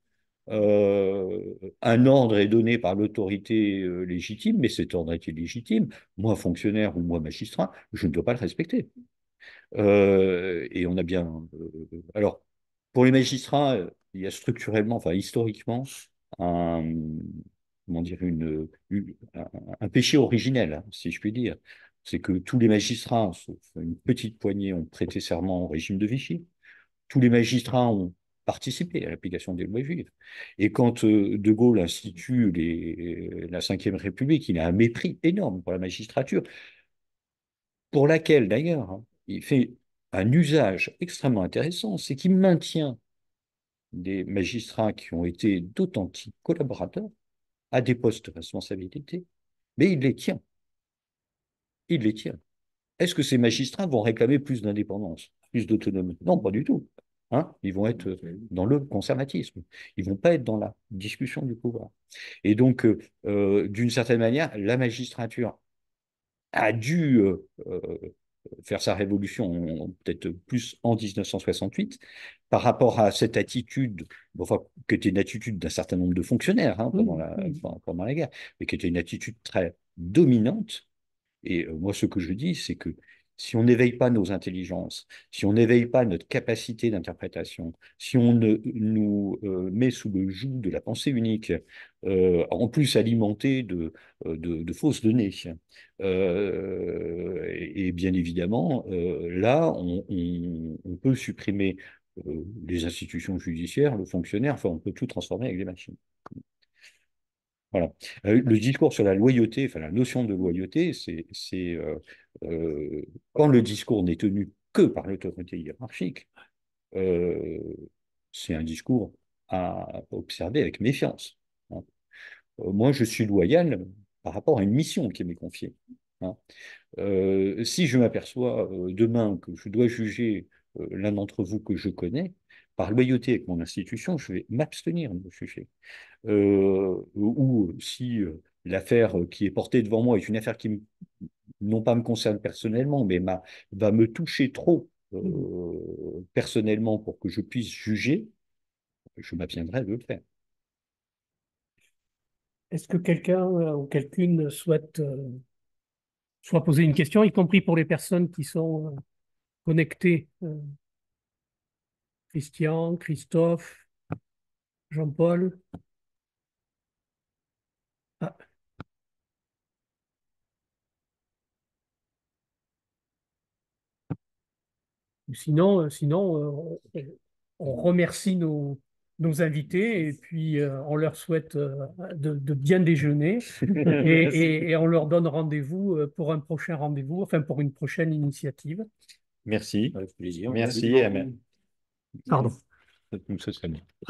Euh, un ordre est donné par l'autorité euh, légitime, mais cet ordre est illégitime. Moi, fonctionnaire ou moi, magistrat, je ne dois pas le respecter. et on a bien. alors, pour les magistrats, il y a structurellement, enfin historiquement, un, dire, une, un péché originel, hein, si je puis dire c'est que tous les magistrats, sauf une petite poignée, ont prêté serment au régime de Vichy. Tous les magistrats ont participé à l'application des lois juives. Et quand euh, De Gaulle institue euh, la Ve République, il a un mépris énorme pour la magistrature, pour laquelle d'ailleurs hein, il fait un usage extrêmement intéressant, c'est qu'il maintient des magistrats qui ont été d'authentiques collaborateurs à des postes de responsabilité, mais il les tient ils les tirent. Est-ce que ces magistrats vont réclamer plus d'indépendance, plus d'autonomie Non, pas du tout. Hein. ils vont être dans le conservatisme. Ils vont pas être dans la discussion du pouvoir. Et donc, euh, euh, d'une certaine manière, la magistrature a dû euh, faire sa révolution, peut-être plus en 1968, par rapport à cette attitude, enfin, qui était une attitude d'un certain nombre de fonctionnaires hein, pendant, la, pendant la guerre, mais qui était une attitude très dominante et euh, moi, ce que je dis, c'est que si on n'éveille pas nos intelligences, si on n'éveille pas notre capacité d'interprétation, si on ne, nous euh, met sous le joug de la pensée unique, euh, en plus alimentée de, de, fausses données, et, bien évidemment, là, on, peut supprimer les institutions judiciaires, le fonctionnaire, enfin, on peut tout transformer avec des machines. Voilà. Euh, le discours sur la loyauté, enfin la notion de loyauté, c'est euh, euh, quand le discours n'est tenu que par l'autorité hiérarchique, c'est un discours à observer avec méfiance. Hein. Moi, je suis loyal par rapport à une mission qui m'est confiée. Hein. si je m'aperçois demain que je dois juger l'un d'entre vous que je connais, par loyauté avec mon institution, je vais m'abstenir de me sujet. Euh, ou si euh, l'affaire qui est portée devant moi est une affaire qui, non pas me concerne personnellement, mais va me toucher trop euh, mmh. personnellement pour que je puisse juger, je m'abstiendrai de le faire. Est-ce que quelqu'un ou quelqu'une souhaite, soit poser une question, y compris pour les personnes qui sont connectées Christian, Christophe, Jean-Paul. Ah. Sinon, euh, sinon euh, on remercie nos, invités et puis euh, on leur souhaite de, bien déjeuner et, on leur donne rendez-vous pour un prochain rendez-vous, enfin pour une prochaine initiative. Merci, avec plaisir. Merci, Merci. Ah, pardon.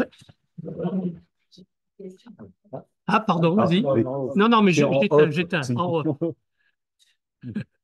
Ah, pardon, vas-y. Non, non, mais j'éteins, j'éteins.